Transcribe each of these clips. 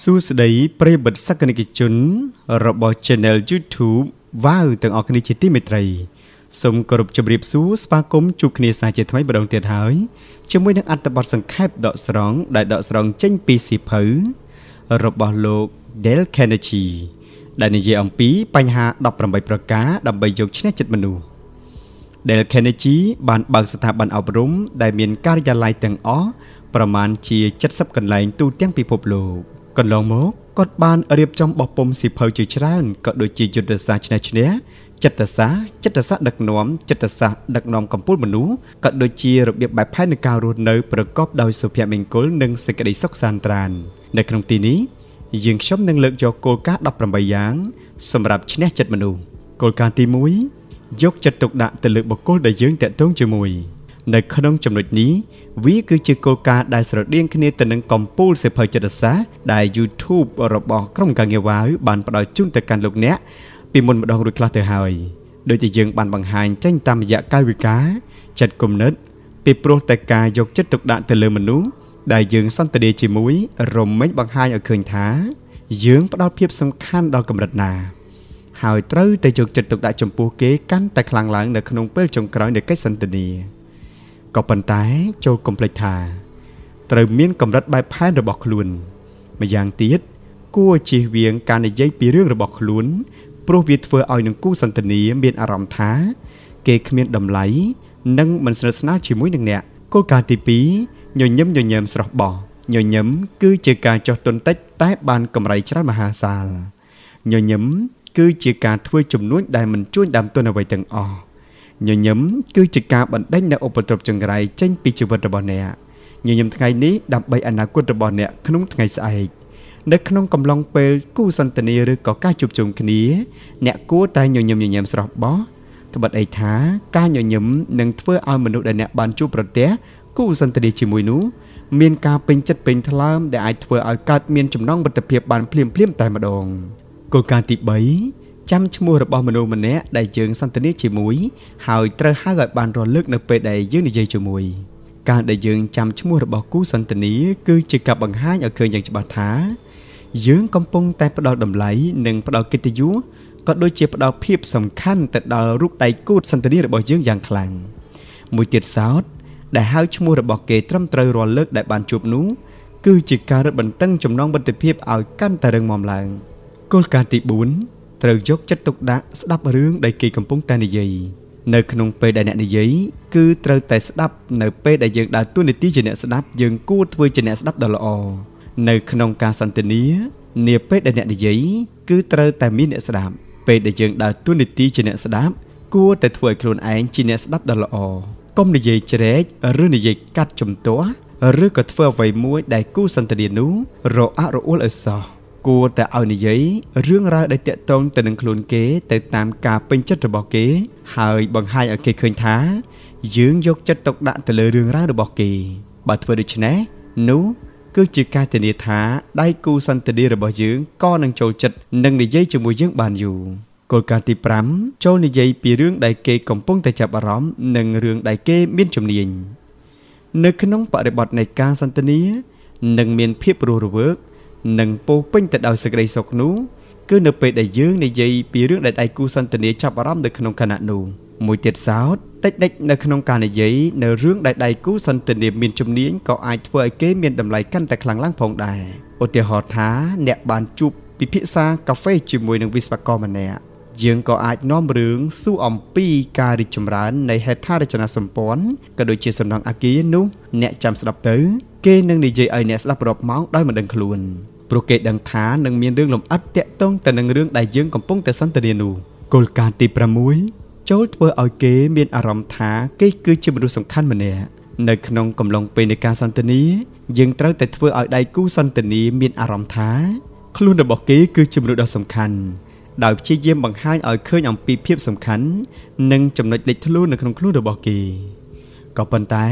សួស្តីប្រិយមិត្តសក្តិកជន របស់ Channel YouTube វ៉ាវទាំងអស់គ្នាជាទីមេត្រីសូមគោរពជម្រាបសួរស្វាគមន៍ជួបគ្នាសាជាថ្មីម្ដងទៀតហើយជាមួយនឹងអត្ថបទសង្ខេបដកស្រង់ដែលដកស្រង់ចេញពីសៀវភៅរបស់លោក Dale Carnegie ដែលនិយាយអំពី បញ្ហា18ប្រការដើម្បីយកឈ្នះចិត្តមនុស្ស Dale Carnegie បានបើកស្ថាប័នអប់រំដែលមាន ការិយាល័យទាំងអស់ប្រមាណជា70កន្លែងទូទាំងពិភពលោកកន្លងមកគាត់បានរៀបចំបោះពុំសិភៅជាច្រើនក៏ដូចជាយុទ្ធសាស្ត្រឆ្នះឆ្នះចិត្តសាស្ត្រចិត្តសាស្ត្រដឹកនាំចិត្តសាស្ត្រដឹកនាំកម្ពុជាមនុស្សក៏ដូចជារបៀបបែបផែននៃការរស់នៅប្រកបដោយសុភមង្គលនិងសេចក្តីសុខសាន្តត្រាន នៅក្នុងទីនេះយើងខ្ញុំនឹងលើកយកគោលការណ៍18យ៉ាង សម្រាប់ឈ្នះចិត្តមនុស្សគោលការណ៍ទី1យកចិត្តទុកដាក់ទៅលើបុគ្គលដែលយើងតាក់ទងជាមួយ។នៅក្នុងចំណុចនេះវាគឺជាគោលការណ៍ដែលស្រដៀងគ្នាទៅនឹងកំពូលសិភៅចិត្តសាស្ត្រដែល YouTube របស់ក្រុមការងារវ៉ាវបានផ្ដល់ជូនទៅកាន់លោកអ្នកពីមុនម្ដងរួចខ្លះទៅហើយដោយតែយើងបានបង្ហាញចេញតាមរយៈកាយវិការចិត្តគំនិតពីព្រោះតែការយកចិត្តទុកដាក់ទៅលើមនុស្សដែលយើងសន្ទនាជាមួយរំមិញបង្ហាញឲ្យឃើញថា យើងផ្ដល់ភាពសំខាន់ដល់កម្រិតណា ហើយត្រូវតែយកចិត្តទុកដាក់ចំពោះគេកាន់តែខ្លាំងឡើងនៅក្នុងពេលចុងក្រោយនៃកិច្ចសន្ទនា។ក៏ប៉ុន្តែចូលកុំភ្លេចថាត្រូវមាន កម្រិតបែបផែនរបស់ខ្លួនម្យ៉ាងទៀតគួរជៀសវាងការនិយាយពីរឿងរបស់ខ្លួនព្រោះវាធ្វើឲ្យនឹងគូសន្ទនាមានអារម្មណ៍ថា គេគ្មានតម្លៃនិងមិនស្និទ្ធស្នាលជាមួយនឹងអ្នកគោលការណ៍ទី2ញញឹមញញើមស្រស់បោះញញឹមគឺជាការចោះទុនតិចតែបានកម្រៃច្រើនមហាសាលញញឹមគឺជាការធ្វើចំនួនដែលមិនជួយដើមទុនអ្វីទាំងអស់ញញឹមគឺជាការបណ្ដេញនូវឧបទ្រពចង្រៃចេញពីជីវិតរបស់អ្នកញញឹមថ្ងៃនេះដើម្បីអនាគតរបស់អ្នកក្នុងថ្ងៃស្អែកនៅក្នុងកំឡុងពេលគូសន្ទនាឬក៏ការជួបជុំគ្នា អ្នកគួរតែញញឹមញញឹមស្រស់បោះត្បិតអីថាការញញឹមនឹងធ្វើឲ្យមនុស្សដែលអ្នកបានជួបប្រទះគូសន្ទនាជាមួយនោះមានការពេញចិត្តពេញថ្លើមដែលអាចធ្វើឲ្យកើតមានចំណងមិត្តភាពបានភ្លាមៗតែម្ដងគោលការណ៍ទី3ចាំឈ្មោះរបស់មនុស្សម្នាក់ដែលយើង សន្ទនា ជាមួយហើយត្រូវហៅឲ្យបានរលឹកនៅពេលដែលយើងនិយាយជាមួយ ការដែលយើងចាំឈ្មោះរបស់គូសន្ទនាគឺជាការបង្ហាញឲ្យឃើញយ៉ាងច្បាស់ថាយើងកំពុង តែផ្ដល់តម្លៃនិងផ្ដល់កិត្តិយសក៏ដូចជាផ្ដល់ភាពសំខាន់ទៅដល់រូបដៃគូសន្ទនារបស់យើងយ៉ាងខ្លាំងមួយទៀតសោតដែលហៅឈ្មោះរបស់គេត្រឹមត្រូវរាល់លើកដែលបានជួបនោះគឺជាការរឹតបន្តឹងចំណងមិត្តភាពឲ្យកាន់តែរឹងមាំឡើងគោលការណ៍ទី4ត្រូវយកចិត្តទុកដាក់ស្ដាប់រឿងដែលគេកំពុងតែនិយាយនៅក្នុងពេលដែលអ្នកនិយាយគឺត្រូវតែស្ដាប់នៅពេលដែលយើងដើរតួនាទីជាអ្នកស្ដាប់យើងគួរធ្វើជាអ្នកស្ដាប់ដ៏ល្អនៅក្នុងការសន្ទនានាពេលដែលអ្នកនិយាយគឺត្រូវតែមានអ្នកស្ដាប់ពេលដែលយើងដើរតួនាទីជាអ្នកស្ដាប់គួរតែធ្វើឲ្យខ្លួនឯងជាអ្នកស្ដាប់ដ៏ល្អកុំនិយាយជ្រែកឬនិយាយកាត់ជំទាស់ឬក៏ធ្វើអ្វីមួយដែលគូសន្ទនានោះរអាក់រអួលឲ្យសោះគួរតែឲ្យនិយាយរឿងរ៉ាវដែលតាក់ទងទៅនឹងខ្លួនគេទៅតាម ការពេញចិត្តរបស់គេ ហើយបង្ហាញឲ្យគេឃើញថា យើងយកចិត្តទុកដាក់ទៅលើរឿងរ៉ាវរបស់គេបើធ្វើដូច្នេះនោះគឺជាការធានាថាដៃគូសន្តិនិរបស់យើងក៏នឹងចូលចិត្តនិងនិយាយជាមួយយើងបានយូរគោលការណ៍ទី5ចូលនិយាយពីរឿងដែលគេកំពុង តែចាប់អារម្មណ៍និងរឿងដែលគេមានជំនាញ នៅ ក្នុងបរិបទនៃការសន្ទនានឹងមានភាពរស់រវើកនិងពោពេញទៅដោយសេចក្តីសុខនោះគឺនៅពេលដែលយើងនិយាយពីរឿងដែលដៃគូសន្ទនាចាប់អារម្មណ៍នៅក្នុងខណៈនោះមួយទៀតសោតតិចតិចនៅក្នុងការនិយាយនៅរឿងដែលដៃគូសន្ទនាមានជំនាញក៏អាចធ្វើឲ្យគេមានតម្លៃកាន់តែខ្លាំងឡើងផងដែរឧទាហរណ៍ថាអ្នកបានជួបពិភាក្សាកាហ្វេជាមួយនឹងវិស្វករម្នាក់យើងក៏អាចនាំរឿងសួរអំពីការរីកចម្រើននៃហេដ្ឋារចនាសម្ព័ន្ធក៏ដូចជាសំណង់អាគារនោះអ្នកចាំស្ដាប់ទៅ គេនឹងនិយាយឲ្យអ្នកស្ដាប់រាប់ម៉ោងដោយមិនដឹងខ្លួនព្រោះគេដឹងថានឹងមានរឿងលំអិតតាក់ទងទៅនឹងរឿងដែលយើងកំពុងតែសន្ទនានោះគោលការណ៍ទី6ចូលធ្វើឲ្យគេមានអារម្មណ៍ថាគេគឺជាមនុស្សសំខាន់ម្នាក់នៅក្នុងកំឡុងពេលនៃការសន្ទនាយើងត្រូវតែធ្វើឲ្យដៃគូសន្ទនាមានអារម្មណ៍ថាខ្លួនរបស់គេគឺជាមនុស្សដ៏សំខាន់ដោយព្យាយាមបង្ហាញឲ្យឃើញអំពីភាពសំខាន់និងចំណុចលេចធ្លោនៅក្នុងខ្លួនរបស់គេក៏ប៉ុន្តែ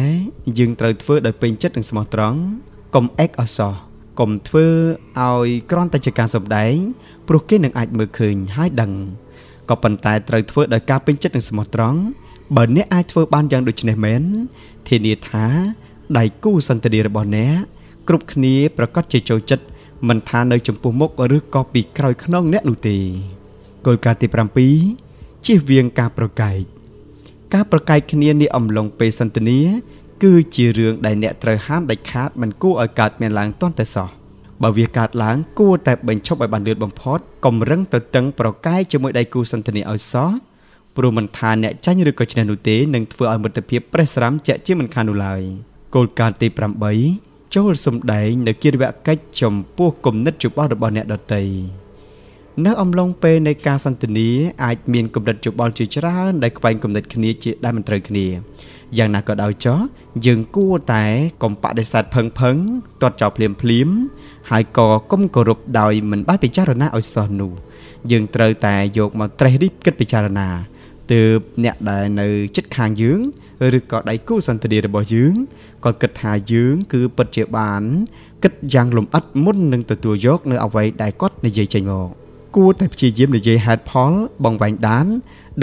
យើងត្រូវធ្វើដោយពេញចិត្តនិងស្មោះត្រង់កុំអែកអសោះកុំធ្វើឲ្យគ្រាន់តែជាការសម្ដែងព្រោះគេនឹងអាចមើលឃើញហើយដឹងក៏ប៉ុន្តែត្រូវធ្វើដោយការពេញចិត្តនិងស្មោះត្រង់បើអ្នកអាចធ្វើ បានយ៉ាងដូចនេះមែនធានាថាដៃគូសន្តិនិករបស់អ្នកគ្រប់គ្នាប្រកាសជាចូលចិត្តមិនថានៅចំពោះមុខឬក៏ពីក្រោយខ្នងអ្នកនោះទេគោលការណ៍ទី7ជៀសវាងការប្រកែកការប្រកែកគ្នានេះអំឡុងពេលសន្ទនាគឺជារឿងដែលអ្នកត្រូវហាមដាច់ខាតមិនគួរឲ្យកើតមានឡើងទាន់តែសោះបើវាកើតឡើងគួរតែបញ្ឈប់ឲ្យបានលឿនបំផុតកុំរឹងទៅតឹងប្រកែកជាមួយដៃគូសន្ទនាឲ្យសោះព្រោះមិនថាអ្នកចាញ់ឬក៏ឈ្នះនោះទេនឹងធ្វើឲ្យមិត្តភាពប្រេះស្រាំជាក់ជាមិនខាននោះឡើយគោលការណ៍ទី8ចូលសំដែងនៅគិរិវកិច្ចចំពោះគំនិតច្បាស់របស់អ្នកដតីនៅអំឡុងពេលនៃការសន្ទនាអាចមានគំនិតច្បល់ជាច្រើនដែលខ្វែងគំនិតគ្នាជាដែលមិនត្រូវគ្នាយ៉ាងណាក៏ដោយចោះយើងគួរតែកុំបដិសេធផឹងផឹងទាត់ចោលភ្លាមភ្លាមហើយក៏កុំគោរពដោយមិនបានពិចារណាឲ្យសោះនោះ យើងត្រូវតែយកមកត្រេះរិះគិតពិចារណាទើបអ្នកដែលនៅជិតខាងយើងឬក៏ដៃគូសន្តិនិករបស់យើងគាត់គិតថាយើងគឺពិតជាបានគិតយ៉ាងលម្អិតមុននឹងទទួលយកនៅអ្វីដែលគាត់និយាយចេញមកគួរតែព្យាយាមនិយាយហេតុផលបងវែងដាន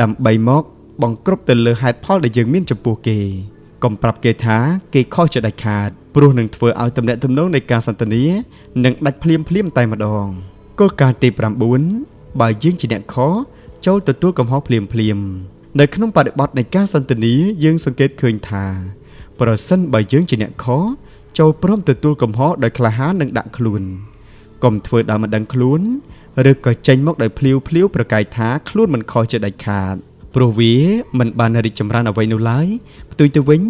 ដើម្បីមកបង្ក្រប់ទៅលើហេតុផលដែលយើងមានចំពោះគេកុំប្រាប់គេថាគេខុសជាដាច់ខាតព្រោះនឹងធ្វើឲ្យទំនាក់ទំនងនៃការសន្ទនានឹងដាច់ភ្លាមភ្លាមតែម្ដងគោលការណ៍ទី9បើយើងជាអ្នកខុសចូលទទួលកំហុសភ្លាមភ្លាមនៅក្នុងបរិបទនៃការសន្ទនាយើងសង្កេតឃើញថា ប្រសិនបើយើងជាអ្នកខុសចូលព្រមទទួលកំហុសដោយក្លាហាននិងដាក់ខ្លួនកុំធ្វើដោយមិនដឹងខ្លួនឬក៏ចេញមកដោយភ្លាវភ្លាវប្រកែកថាខ្លួនមិនខុសជាដាច់ខាតព្រោះវាមិនបានរីកចម្រើនអ្វីនោះឡើយផ្ទុយទៅវិញ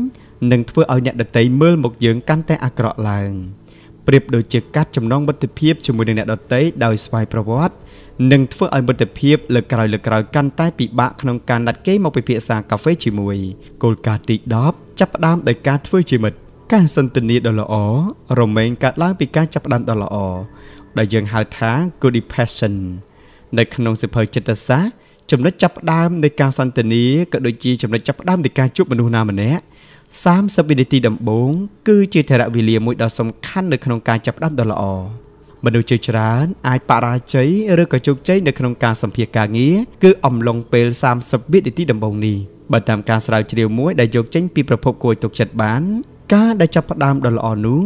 នឹងធ្វើឲ្យអ្នកដតីមើលមកយើងកាន់តែអាក្រក់ឡើងប្រៀបដូចជាកាត់ចំណងមិត្តភាពជាមួយនឹងអ្នកដតីដោយស្វ័យប្រវត្តិនឹងធ្វើឲ្យមិត្តភាពលើក្រោយលើក្រោយកាន់តែពិបាកក្នុងការណាត់គេមកពិភាក្សាកាហ្វេជាមួយគោលការណ៍ទី10ចាប់ផ្ដើមដោយការធ្វើជាមិត្តការសន្ទនាដ៏ល្អរមែងកើតឡើងពីការចាប់ផ្ដើមដ៏ល្អដែលយើងហៅថា good passion នៅក្នុងសិភើចិត្តសាស្ត្រចំណុចចាប់ផ្ដើមនៃការសន្ទនាក៏ដូចជាចំណុចចាប់ផ្ដើមនៃការជួបមនុស្សណាម្នាក់30វិនាទីដំបូង គឺជាធរៈវេលាមួយដ៏សំខាន់នៅក្នុងការចាប់ផ្ដើមដ៏ល្អមនុស្សជាច្រើនអាចបរាជ័យឬក៏ជោគជ័យនៅក្នុងការសម្ភាសការងារគឺអំឡុងពេល30វិនាទីដំបូងនេះបើតាមការស្រាវជ្រាវមួយដែលយកចេញពីប្រភពគួរទុកចិត្តបាន ការដែលចាប់ផ្ដើមដ៏ល្អនោះ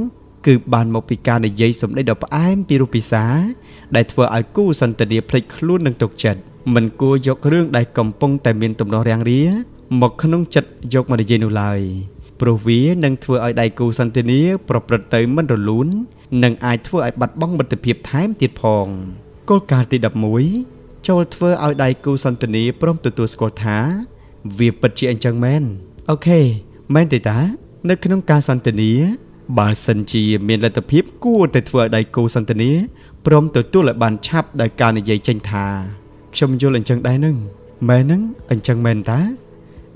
គឺបានមកពីការនិយាយសម្ដីដ៏ផ្អែមពីរូបពិសាដែលធ្វើឲ្យគូសន្ទនាភ្លេចខ្លួននិងទុកចិត្តមិនគួរយករឿងដែលកំពុងតែមានទំនាស់រាំងរាមកក្នុងចិត្តយកមកនិយាយនោះឡើយព្រោះវានឹងធ្វើឲ្យដៃគូសន្តិនីប្រព្រឹត្តទៅមិនរលូន និងអាចធ្វើឲ្យបាត់បង់មិត្តភាពថែមទៀតផងគោលការណ៍ទី11ចូលធ្វើឲ្យដៃគូសន្តិនីព្រមទទួលស្គាល់ថា វាពិតជាអញ្ចឹងមែនអូខេមែនទេតា នៅ ក្នុងការសន្តិនីបើសិនជាមានលទ្ធភាពគួរតែធ្វើឲ្យដៃគូសន្តិនីព្រមទទួលឲ្យបានឆាប់ដោយការនិយាយចេញថាខ្ញុំយល់អញ្ចឹងដែរនឹងមែននឹងអញ្ចឹងមែនតា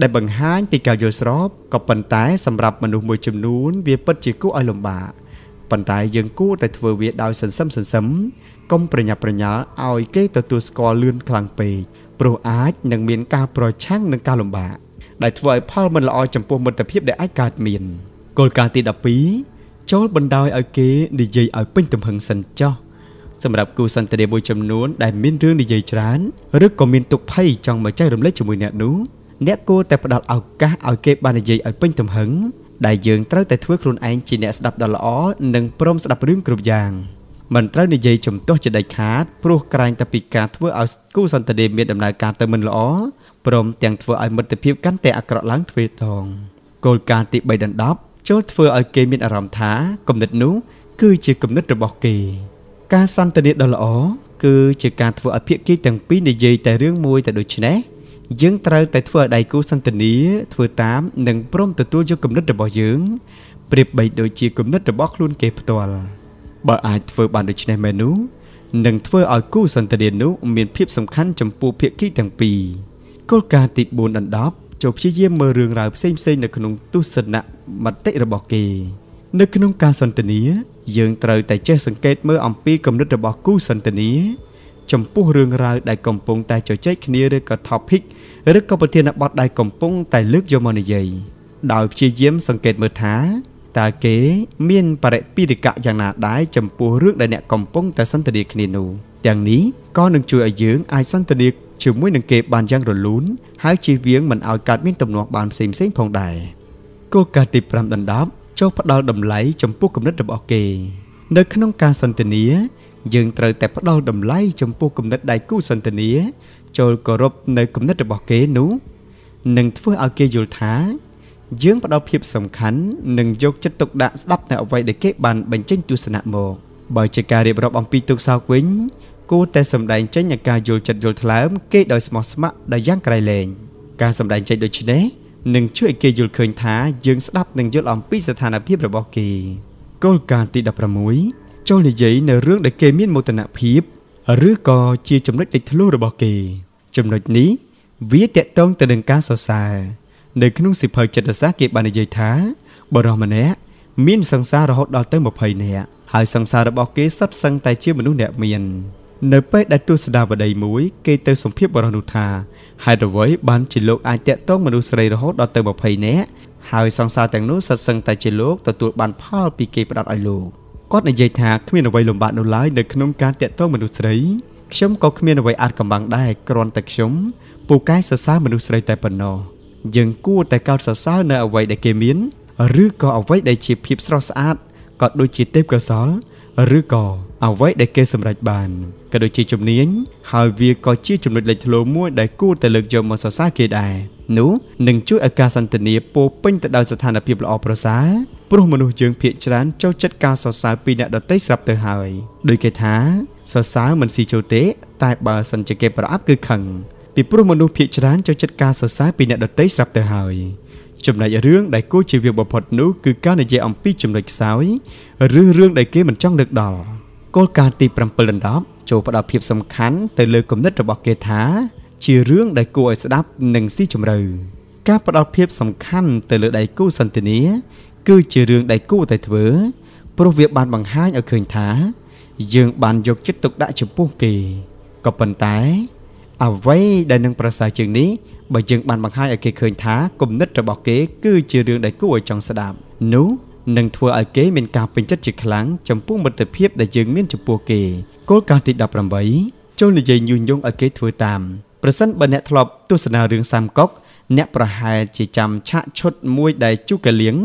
ដែលបង្ហាញពីការយល់ស្របក៏ប៉ុន្តែ សម្រាប់មនុស្សមួយចំនួន វាពិតជាគួរឲ្យលំបាកប៉ុន្តែយើងគួរតែធ្វើវាដោយសន្សឹមសន្សឹមកុំប្រញាប់ប្រញាល់ឲ្យគេទទួលស្គាល់លឿនខ្លាំងពេកព្រោះអាចនឹងមានការប្រឆាំងនឹងការលំបាកដែលធ្វើឲ្យផលមិនល្អចំពោះមិត្តភាពដែលអាចកើតមានគោលការណ៍ទី12ចូលបណ្ដោយឲ្យគេនិយាយឲ្យពេញទំហឹងសិនចោះសម្រាប់គូសន្តានាមួយចំនួនដែលមានរឿងនិយាយច្រើនឬក៏មានទុកភ័យចង់មកចែករំលែកជាមួយអ្នកនោះអ្នកគួរតែផ្ដល់ឱកាសឲ្យគេបាននិយាយឲ្យពេញទំហឹងដែលយើងត្រូវតែធ្វើខ្លួនឯងជាអ្នកស្ដាប់ដ៏ល្អនិងព្រមស្ដាប់រឿងគ្រប់យ៉ាងមិនត្រូវនិយាយជំទាស់ជាដាច់ខាតព្រោះក្រែងតែពីការធ្វើឲ្យគូសន្តានាមានដំណើរការទៅមិនល្អព្រមទាំងធ្វើឲ្យមិត្តភាពកាន់តែអាក្រក់ឡើងទ្វេដងគោលការណ៍ទី3ដល់10ចូលធ្វើឲ្យគេមានអារម្មណ៍ថាគំនិតនោះគឺជាគំនិតរបស់គេការសន្ទនាដ៏ល្អគឺជាការធ្វើឲ្យភាគីទាំងពីរនិយាយតែរឿងមួយតែដូច្នេះយើងត្រូវតែធ្វើឲ្យដៃគូសន្ទនាធ្វើតាមនិងព្រមទទួលយកគំនិតរបស់យើងប្រៀបបីដូចជាគំនិតរបស់ខ្លួន គេផ្ទាល់បើអាចធ្វើបានដូច្នេះមែននោះនឹងធ្វើឲ្យគូសន្ទនានោះមានភាពសំខាន់ចំពោះភាគីទាំងពីរគោលការណ៍ទី4ដល់10ចូលព្យាយាមមើលរឿងរ៉ាវផ្សេងៗនៅក្នុងទស្សនៈមតិរបស់គេនៅក្នុងការសន្ទនាយើងត្រូវតែចេះសង្កេតមើលអំពីគំនិតរបស់គូសន្ទនាចំពោះរឿងរ៉ាវដែលកំពុងតែជជែកគ្នាឬក៏ topic ឬក៏ប្រធានបទដែលកំពុងតែលើកយកមកនិយាយដោយព្យាយាមសង្កេតមើលថាតើគេ មានបរិបិរិកៈយ៉ាងណាដែរចំពោះរឿងដែលអ្នកកំពុងតែសន្ទនាគ្នានោះទាំងនេះក៏នឹងជួយឲ្យយើងអាចសន្ទនាជាមួយនឹងគេ បានយ៉ាងរលូនហើយជៀសវាងមិនឲ្យកើតមានទំនាស់បានផ្សេងៗផងដែរគោលការណ៍ទី5ដណ្ដប់ចុះផ្ដល់តម្លៃចំពោះគំនិតរបស់គេនៅក្នុងការសន្ទនាយើង ត្រូវតែផ្ដល់តម្លៃចំពោះគំនិតដៃគូសន្ទនាចូលគោរពនៅគំនិតរបស់គេនោះនឹងធ្វើឲ្យគេយល់ថាយើងផ្ដល់ភាព សំខាន់និងយកចិត្តទុកដាក់ស្ដាប់នៅអ្វីដែលគេបាន បញ្ចេញទស្សនៈមកបើជាការរៀបរាប់អំពីទុកសោកវិញគួរតែសម្ដែងចេញនៃការយល់ចិត្តយល់ថ្លើម គេដោយស្មោះស្ម័គ្រដោយយ៉ាងក្រៃលែងការសម្ដែងចេញដូចនេះនិងជួយឲ្យគេយល់ឃើញថាយើងស្ដាប់និងយល់អំពីស្ថានភាពរបស់គេគោលការណ៍ទី16ចូលនិយាយនៅរឿងដែលគេ មានមោទនភាពឬក៏ជាចំណុចលេចធ្លោរបស់គេ ចំណុចនេះ វាតកតងទៅនឹងការសរសើរនៅក្នុងសិភៅចិត្តសាស្ត្រគេបាននិយាយថាបរិសម្នាក់មានសង្សាររហូតដល់ទៅ20នាក់ហើយសង្សាររបស់គេសុទ្ធសឹងតែជាមនុស្សអ្នកមាននៅពេលដែលទស្សនាវដ្ដីមួយ គេទៅសម្ភារបរិនោះថាហេតុអ្វីបានជាលោកអាចតាក់ទងមនុស្សស្រីរហូតដល់ទៅ20នាក់ហើយសង្សារទាំងនោះសិតសឹងតែជាលោកទទួលបានផលពីគេផ្ដាត់ឲ្យលោកគាត់និយាយថាគ្មានអ្វីលំបាកនោះឡើយនៅក្នុងការតាក់ទងមនុស្សស្រីខ្ញុំក៏គ្មានអ្វីអាចកំបាំងដែរគ្រាន់តែខ្ញុំពូកែសរសើរមនុស្សស្រីតែប៉ុណ្ណោះយើងគួរតែកោតសរសើរនៅអ្វីដែលគេមាន ឬក៏អ្វីដែលជាភាពស្រស់ស្អាតក៏ដូចជាទេពកោសលឬក៏អ្វីដែលគេសម្រេចបានក៏ដូចជាជំនាញហើយវាក៏ជាចំណុចលេចធ្លោមួយដែលគួរតែលើកយកមកសរសើរគេដែរនោះនឹងជួយឲ្យការសន្ទនាពោពេញទៅដោយស្ថានភាពល្អប្រសើរព្រោះមនុស្សយើងភាកច្រើនចូលចិត្តការសរសើរពីអ្នកដទៃស្រាប់ទៅហើយដូចគេថាសរសើរមិនស៊ីចូលទេតែបើសិនជាគេប្រអប់គឺខឹងពីព្រោះមនុស្សភាកច្រើនចូលចិត្តការសរសើរពីអ្នកដទៃស្រាប់ទៅហើយចំណែករឿងដែលគួរជាវាបំផុតនោះគឺការនិយាយអំពីចំណុចខ្សោយឬរឿងដែលគេមិនចង់លើកដល់គោលការណ៍ទី7និង10ចូលផ្ដល់ភាពសំខាន់ ទៅលើគំនិតរបស់គេថាជារឿងដែលគួរឲ្យស្ដាប់និងស៊ីជម្រៅការផ្ដល់ភាពសំខាន់ ទៅលើដៃគូសន្ទនាគឺជារឿងដែលគួរតែធ្វើ ព្រោះវាបានបង្ហាញឲ្យឃើញថាយើង បានយកចិត្តទុកដាក់ចំពោះគេក៏ប៉ុន្តែអ្វីដែលនឹងប្រសើរជាងនេះបើយើងបានបង្ហាញឲ្យគេឃើញថាគំនិតរបស់គេគឺជារឿងដែលគួរឲ្យចង់ស្ដាប់នោះនិងធ្វើឲ្យគេមានការពេញចិត្តជាខ្លាំងចំពោះមិត្តភាពដែលយើងមានចំពោះគេគោលការណ៍ទី18ចូលនិយាយញុះញង់ឲ្យគេធ្វើតាមប្រសិនបើអ្នកធ្លាប់ទស្សនារឿងសាមកុកអ្នកប្រហែលជាចាំឆាកឈុតមួយដែលជូកាលៀង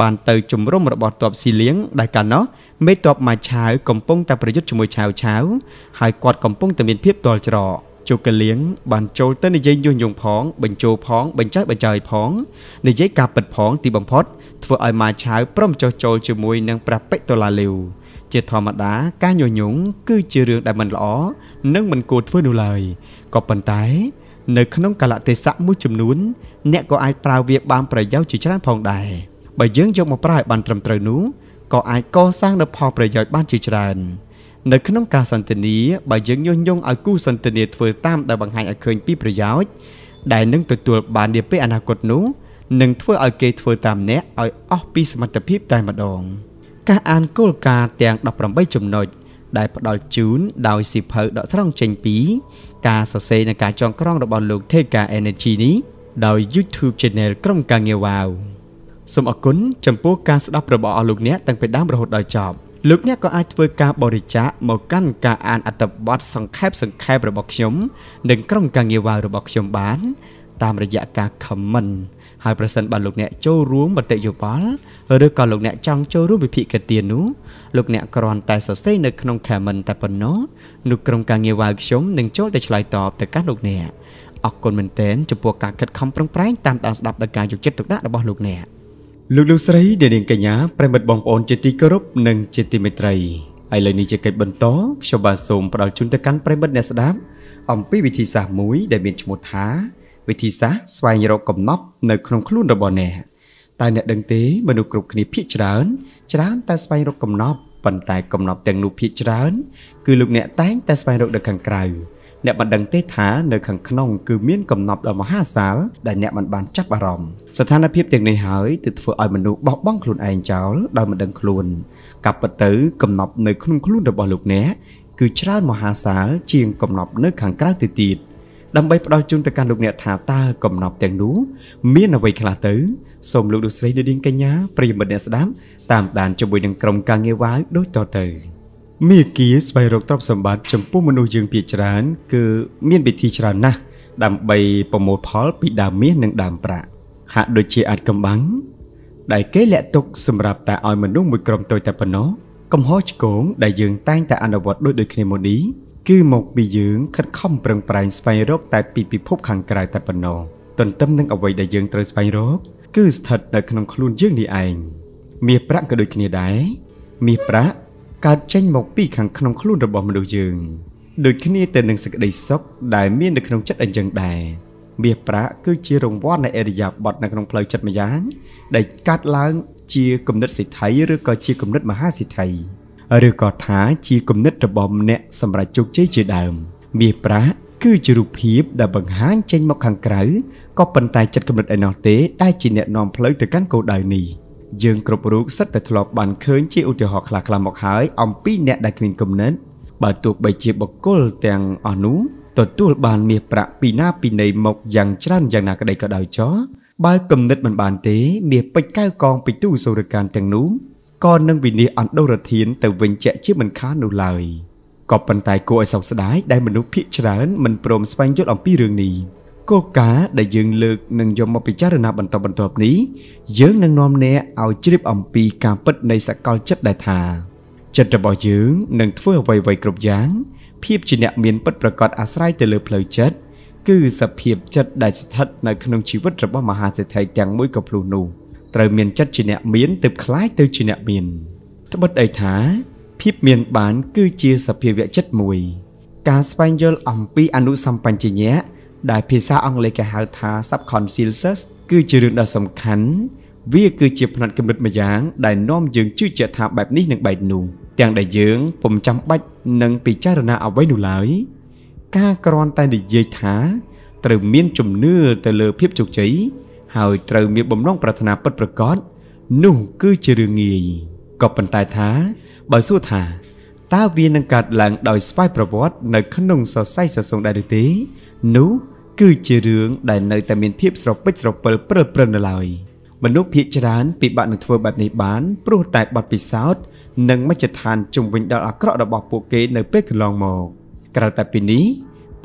បានទៅជំរំរបស់ទ័ពស៊ីលៀងដែលកាលនោះមេទ័ពម៉ាឆាវកំពុងតែប្រយុទ្ធជាមួយឆាវឆាវហើយគាត់កំពុងតែមានភាពទាល់ច្រកជោគលៀងបានចូលទៅនិយាយញុះញង់ផង បញ្ជោផងបញ្ចាយបញ្ចាយផង និយាយការពិតផង ទីបំផុតធ្វើឲ្យម៉ាឆៅព្រមចោះចូលជាមួយនឹងព្រះបិតុលាលាវជាធម្មតាការញុះញង់គឺជារឿងដែលមិនល្អនិងមិនគួរធ្វើនោះឡើយក៏ប៉ុន្តែ នៅក្នុងកលតិស័កមួយចំនួនអ្នកក៏អាចប្រើវាបានប្រយោជន៍ជាច្រើនផងដែរបើយើងយកមកប្រើឲ្យបានត្រឹមត្រូវនោះក៏អាចកសាងនូវផលប្រយោជន៍បានជាច្រើន។នៅក្នុងការសន្ទនាបើយើងញុះញង់ឲ្យគូសន្ទនាធ្វើតាមដែលបង្ហាញឲ្យឃើញពីប្រយោជន៍ដែលនឹងទទួលបាននាពេលអនាគតនោះនឹងធ្វើឲ្យគេធ្វើតាមអ្នកឲ្យអស់ពីសមត្ថភាពតែម្ដងការអានគោលការណ៍ទាំង18ចំណុចដែលផ្ដល់ជូនដោយសិភៅដកស្រង់ចេញពី ការសរសេរនៃការចងក្រងរបស់លោក Theka Energy នេះដោយ YouTube Channel ក្រុមការងារ Wow សូមអគុណចំពោះការស្ដាប់របស់អស់លោកអ្នកតាំងពីដើមរហូតដល់ចប់លោកអ្នកក៏អាចធ្វើការបរិច្ចាគមកកាន់ការអានអត្ថបទសង្ខេបសង្ខេបរបស់ខ្ញុំនិងក្រុមការងារវ៉ាវរបស់ខ្ញុំបាន តាមរយៈការ comment ហើយប្រសិនបើលោកអ្នកចូលរួមមតិយោបល់ឬក៏លោកអ្នកចង់ចូលរួមវិភាគទាននោះលោកអ្នកគ្រាន់តែសរសេរនៅក្នុង comment តែប៉ុណ្ណោះនោះក្រុមការងារវ៉ាវខ្ញុំនឹងចូលទៅឆ្លើយតបទៅកាន់លោកអ្នកអរគុណមែនទែនចំពោះការខិតខំប្រឹងប្រែងតាមដានស្ដាប់ដល់ការយកចិត្តទុកដាក់របស់លោកអ្នក។លោកលោកស្រីអ្នកនាងកញ្ញាប្រិមិត្តបងប្អូន ជាទីគោរពនិងជាទីមេត្រីឥឡូវនេះជាកិច្ចបន្តខ្ញុំបាទសូមផ្ដល់ជូនទៅកាន់ប្រិមិត្តអ្នកស្ដាប់អំពីវិធីសាស្ត្រមួយដែលមានឈ្មោះថាវិធីសាស្ត្រស្វែងរកកំណប់នៅក្នុងខ្លួនរបស់អ្នកតែអ្នកដឹងទេមនុស្សគ្រប់គ្នាភាគច្រើនច្រើនតែស្វែងរកកំណប់ប៉ុន្តែកំណប់ទាំងនោះភាគច្រើនគឺលោកអ្នកតែងតែស្វែងរកនៅខាងក្រៅអ្នកមិនដឹងទេថានៅខាងក្នុងគឺមានកំណប់ដ៏មហាសាលដែលអ្នកមិនបានចាប់អារម្មណ៍ស្ថានភាពទាំងនេះហើយទើបធ្វើឲ្យមនុស្សបោះបង់ខ្លួនឯងចោលដោយមិនដឹងខ្លួនកាប់ពិតទៅកំណប់នៅក្នុងខ្លួនរបស់លោកអ្នកគឺច្រើនមហាសាលជាងកំណប់នៅខាងក្រៅទៅទៀតដើម្បីផ្ដល់ជូនទៅកាន់លោកអ្នកថាតើកំណប់ទាំងនោះមានអ្វីខ្លះទៅសូមលោកលោកស្រីនាងកញ្ញាប្រិយមិត្តអ្នកស្ដាប់តាមដានជាមួយនឹងក្រុមការងារវាយដូចតទៅ។មេគាស្វែងរកទ្រព្យសម្បត្តិចំពោះមនុស្សយើងភាគច្រើនគឺមានវិធីច្រើនណាស់ដើម្បីប្រមូលផលពីដើមមាសនិងដើមប្រាក់ហាក់ដូចជាអាចកំបាំងដែលគេលាក់ទុកសម្រាប់តែឲ្យមនុស្សមួយក្រុមតូចតែប៉ុណ្ណោះកំហុសឆ្គងដែលយើងតែងតែ អនុវត្តដូចដូចគ្នាមកនេះគឺមកពីយើងខិតខំប្រឹងប្រែងស្វែងរកតែ ពីពិភព ខាងក្រៅតែប៉ុណ្ណោះទន្ទឹមនឹងអ្វីដែលយើងត្រូវស្វែងរកគឺស្ថិតនៅក្នុងខ្លួនយើងនេះឯងមាសប្រាក់ក៏ដូចគ្នាដែរមាសប្រាក់កើតចេញមកពីខាងក្នុងខ្លួនរបស់មនុស្សយើងដូចគ្នាទៅនឹងសេចក្តីសុខដែលមាននៅក្នុងចិត្តអញ្ចឹងដែរមាសប្រាក់គឺជារង្វាន់នៃអរិយាប័ត្រនៅក្នុងផ្លូវចិត្តម្យ៉ាងដែលកាត់ឡើង ជាគំនិតសិទ្ធិឬក៏ជាគំនិតមហាសិទ្ធិឬក៏ថាជាគំនិតរបស់ម្នាក់សម្រាប់ជោគជ័យជាដើមមាសប្រាក់គឺជារូបភាពដែលបង្ហាញចេញ មកខាងក្រៅក៏ប៉ុន្តែចិត្តគំនិតឯណោះទេដែលជាអ្នកនាំផ្លូវទៅកាន់គោលដៅនេះ។យើងគ្រប់រូបសិតតែធ្លាប់បានឃើញជាឧទាហរណ៍ខ្លះៗមកហើយអំពីអ្នកដែលគ្មានគំនិតបើទោះបីជាបុគ្គលទាំងអស់នោះទទួលបានមាសប្រាក់ពីណាពីណីមកយ៉ាងច្រើនយ៉ាងណាក្តីក៏ដោយចោះបើគំនិតមិនបានទេមាសពេជ្រកៅកងពីទូសូរកានទាំងនោះក៏នឹងវិនិច្ឆ័យអន្តរធានទៅវិញជាជាមិនខាននោះឡើយក៏ប៉ុន្តែគួរឲ្យសោកស្ដាយដែលមនុស្សភាគច្រើនមិនព្រមស្វែងយល់អំពីរឿងនេះគោលការណ៍ដែលយើងលើកនឹងយកមកពិចារណាបន្តបន្ទាប់នេះយើងនឹងនាំអ្នកឲ្យជ្រាបអំពីការពិតនៃសកលចិត្តដែលថាចិត្តរបស់យើងនឹងធ្វើអ្វីៗគ្រប់យ៉ាង ភាពជាអ្នកមានពិតប្រកបអាស្រ័យទៅលើផ្លូវចិត្តគឺសភាពចិត្តដែលស្ថិតនៅក្នុងជីវិតរបស់មហាសេដ្ឋីទាំងមួយក៏ភ្លុះនោះត្រូវមានចិត្តជាអ្នក មានទើបคล้ายទៅជាអ្នកមានត្បិតអីថាភាពមានបាន គឺជា សភាវៈចិត្តមួយ ការស្វែងយល់អំពីអនុសម្បញ្ញៈដែលភាសាអង់គ្លេសគេហៅថា subconscious គឺជារឿងដ៏សំខាន់វាគឺជាផ្នែកគំនិតម្យ៉ាងដែលនាំយើងជឿជាក់ថាបែបនេះនិងបែបនោះទាំងដែលយើងពុំចាំបាច់នឹងពិចារណាអ្វីនោះឡើយការគ្រាន់តែនិយាយថាត្រូវមានជំនឿទៅលើភាពជោគជ័យហើយត្រូវមានបំណងប្រាថ្នាពិតប្រាកដនោះគឺជារឿងងាយក៏ប៉ុន្តែថាបើសួរថាតើវានឹងកើតឡើងដោយស្វ័យប្រវត្តិនៅក្នុងសរសៃសរសងដែរឬទេនោះគឺជារឿងដែលនៅតែមានភាពស្រពិចស្រពិលព្រិលព្រិននៅឡើយមនុស្សភាគច្រើនពិបាកនឹងធ្វើបែបនេះបានព្រោះតែបទពិសោធន៍និងមជ្ឈដ្ឋានជំវិញដល់អាក្រក់របស់ពួកគេ នៅពេលកន្លងមកក្រៅតែពីនេះ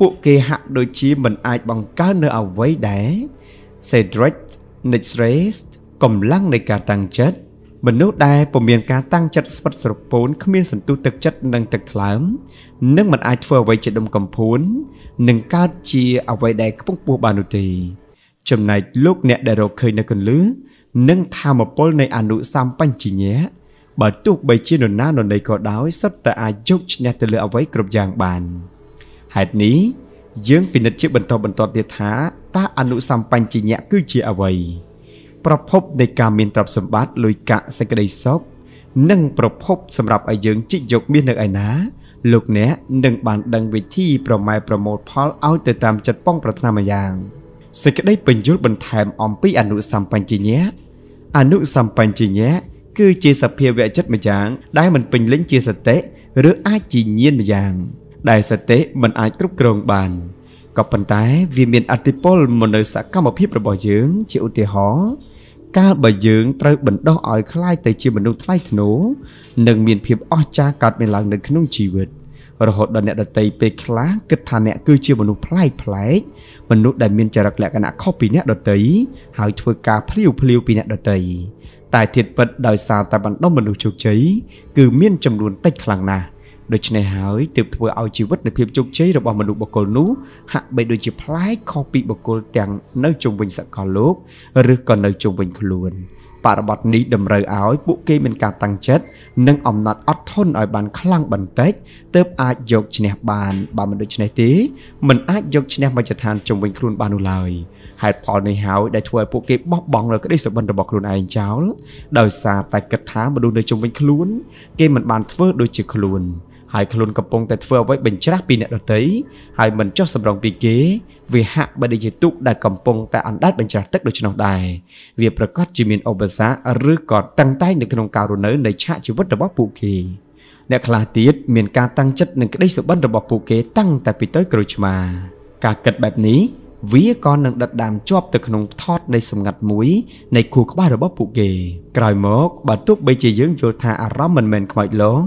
ពួកគេហាក់ដូចជាមិនអាចបង្កើននៅអ្វីដែល Cedric Nitzrace កម្លាំងនៃការតាំងចិត្តមនុស្សដែលពុំមានការតាំងចិត្តស្វិតស្រពូនគ្មានសន្ទុះទឹកចិត្តនិងទឹកថ្លើមនឹងមិនអាចធ្វើអ្វីជាដុំកំភួននឹងកើតជាអ្វីដែលខ្ពង់ខ្ពស់បាននោះទេចំណែកលោកអ្នកដែលរកឃើញនៅកន្លឺនិងធម្មពលនៃអនុសម្បញ្ញៈបើទោះបីជានរណានរណីក៏ដោយសុទ្ធតែអាចយកឈ្នះទៅលើអ្វីគ្រប់យ៉ាងបានហេតុនេះយើងពិនិត្យជាបន្តបន្ទាប់ទៀតថាតើអនុសម្បញ្ញៈគឺជាអ្វីប្រភពនៃការមានទ្រព្យសម្បត្តិលុយកាក់សេចក្តីសុខនិងប្រភពសម្រាប់ឲ្យយើងជីកយកមាសនៅឯណា លោកអ្នកនឹងបានដឹងវិធី ប្រម៉ែប្រមូលផលឲ្យទៅតាមចិត្តប៉ងប្រាថ្នាមួយយ៉ាងសេចក្តីបញ្យលបន្ថែមអំពីអនុសម្បញ្ញញ្ញៈអនុសម្បញ្ញញ្ញៈគឺជាសភាវៈចិត្តមួយយ៉ាង ដែលមិនពេញលេញជាសតិឬអាចជាញៀនមួយយ៉ាង ដែលសតិមិនអាចគ្រប់គ្រងបានក៏ប៉ុន្តែវាមានអតិពលមកនៅសកម្មភាពរបស់យើង ជាឧទាហរណ៍កាលបើយើងត្រូវបណ្ដោះឲ្យคล้ายទៅជាមនុស្សថ្លៃថ្នូរនិងមានភាពអស្ចារ្យកើតមានឡើងនៅក្នុងជីវិត រហូតដល់អ្នកដតីពេលខ្លះគិតថាអ្នកគឺជាមនុស្សប្លែកប្លែកមនុស្សដែលមានចរិតលក្ខណៈខុសពីអ្នកដតីហើយធ្វើការភ្លាវភ្លាវពីអ្នកដតីតែធៀបពិតដោយសារតែបណ្ដុំមនុស្សជោគជ័យគឺមានចំនួនតិចខ្លាំងណាស់ដូច្នេះហើយទើបធ្វើឲ្យជីវិតនៃភាពជោគជ័យរបស់មនុស្សបុគ្គលនោះហាក់បីដូចជាប្លែកខុសពីបុគ្គលទាំងនៅជុំវិញសកលលោក ឬក៏នៅជុំវិញខ្លួនបរិបត្តិនេះតម្រូវឲ្យពួកគេមានការតាំងចិត្តនិងអំណត់អត់ធន់ឲ្យបានខ្លាំងបន្តិចទើបអាចយកឈ្នះបានបើមិនដូច្នេះទេមិនអាចយកឈ្នះមកចឋានជុំវិញខ្លួនបាននោះឡើយហេតុផលនេះហើយដែលធ្វើឲ្យពួកគេបោះបង់លើក្តីសុបិនរបស់ខ្លួនឯងចោលដោយសារតែគិតថាមនុស្សនៅជុំវិញខ្លួនគេមិនបានធ្វើដូចជាខ្លួនហើយខ្លួនកំពុងតែធ្វើអ្វីបញ្ច្រាស់ពីអ្នកដទៃហើយមិនចោះសម្រងពីគេវាហាក់បីដូចជាទូកដែលកំពុងតែអណ្ដែតបញ្ច្រាស់ទឹកដូច្នោះដែរវាប្រកាសជាមានឧបសគ្គឬក៏តឹងតែងនៅក្នុងការរស់នៅនៃឆាកជីវិតរបស់ពួកគេអ្នកខ្លះទៀតមានការតាំងចិត្តនឹងក្តីសុបិនរបស់ពួកគេតាំងតែពីតូចក្រូចឆ្មាការគិតបែបនេះវាក៏នឹងដិតដាមជាប់ទៅក្នុងថតនៃសម្ងាត់មួយនៃខួរក្បាលរបស់ពួកគេ ក្រោយមកបើទោះបីជាយើងយល់ថាអារម្មណ៍មិនមែនខ្មោចលង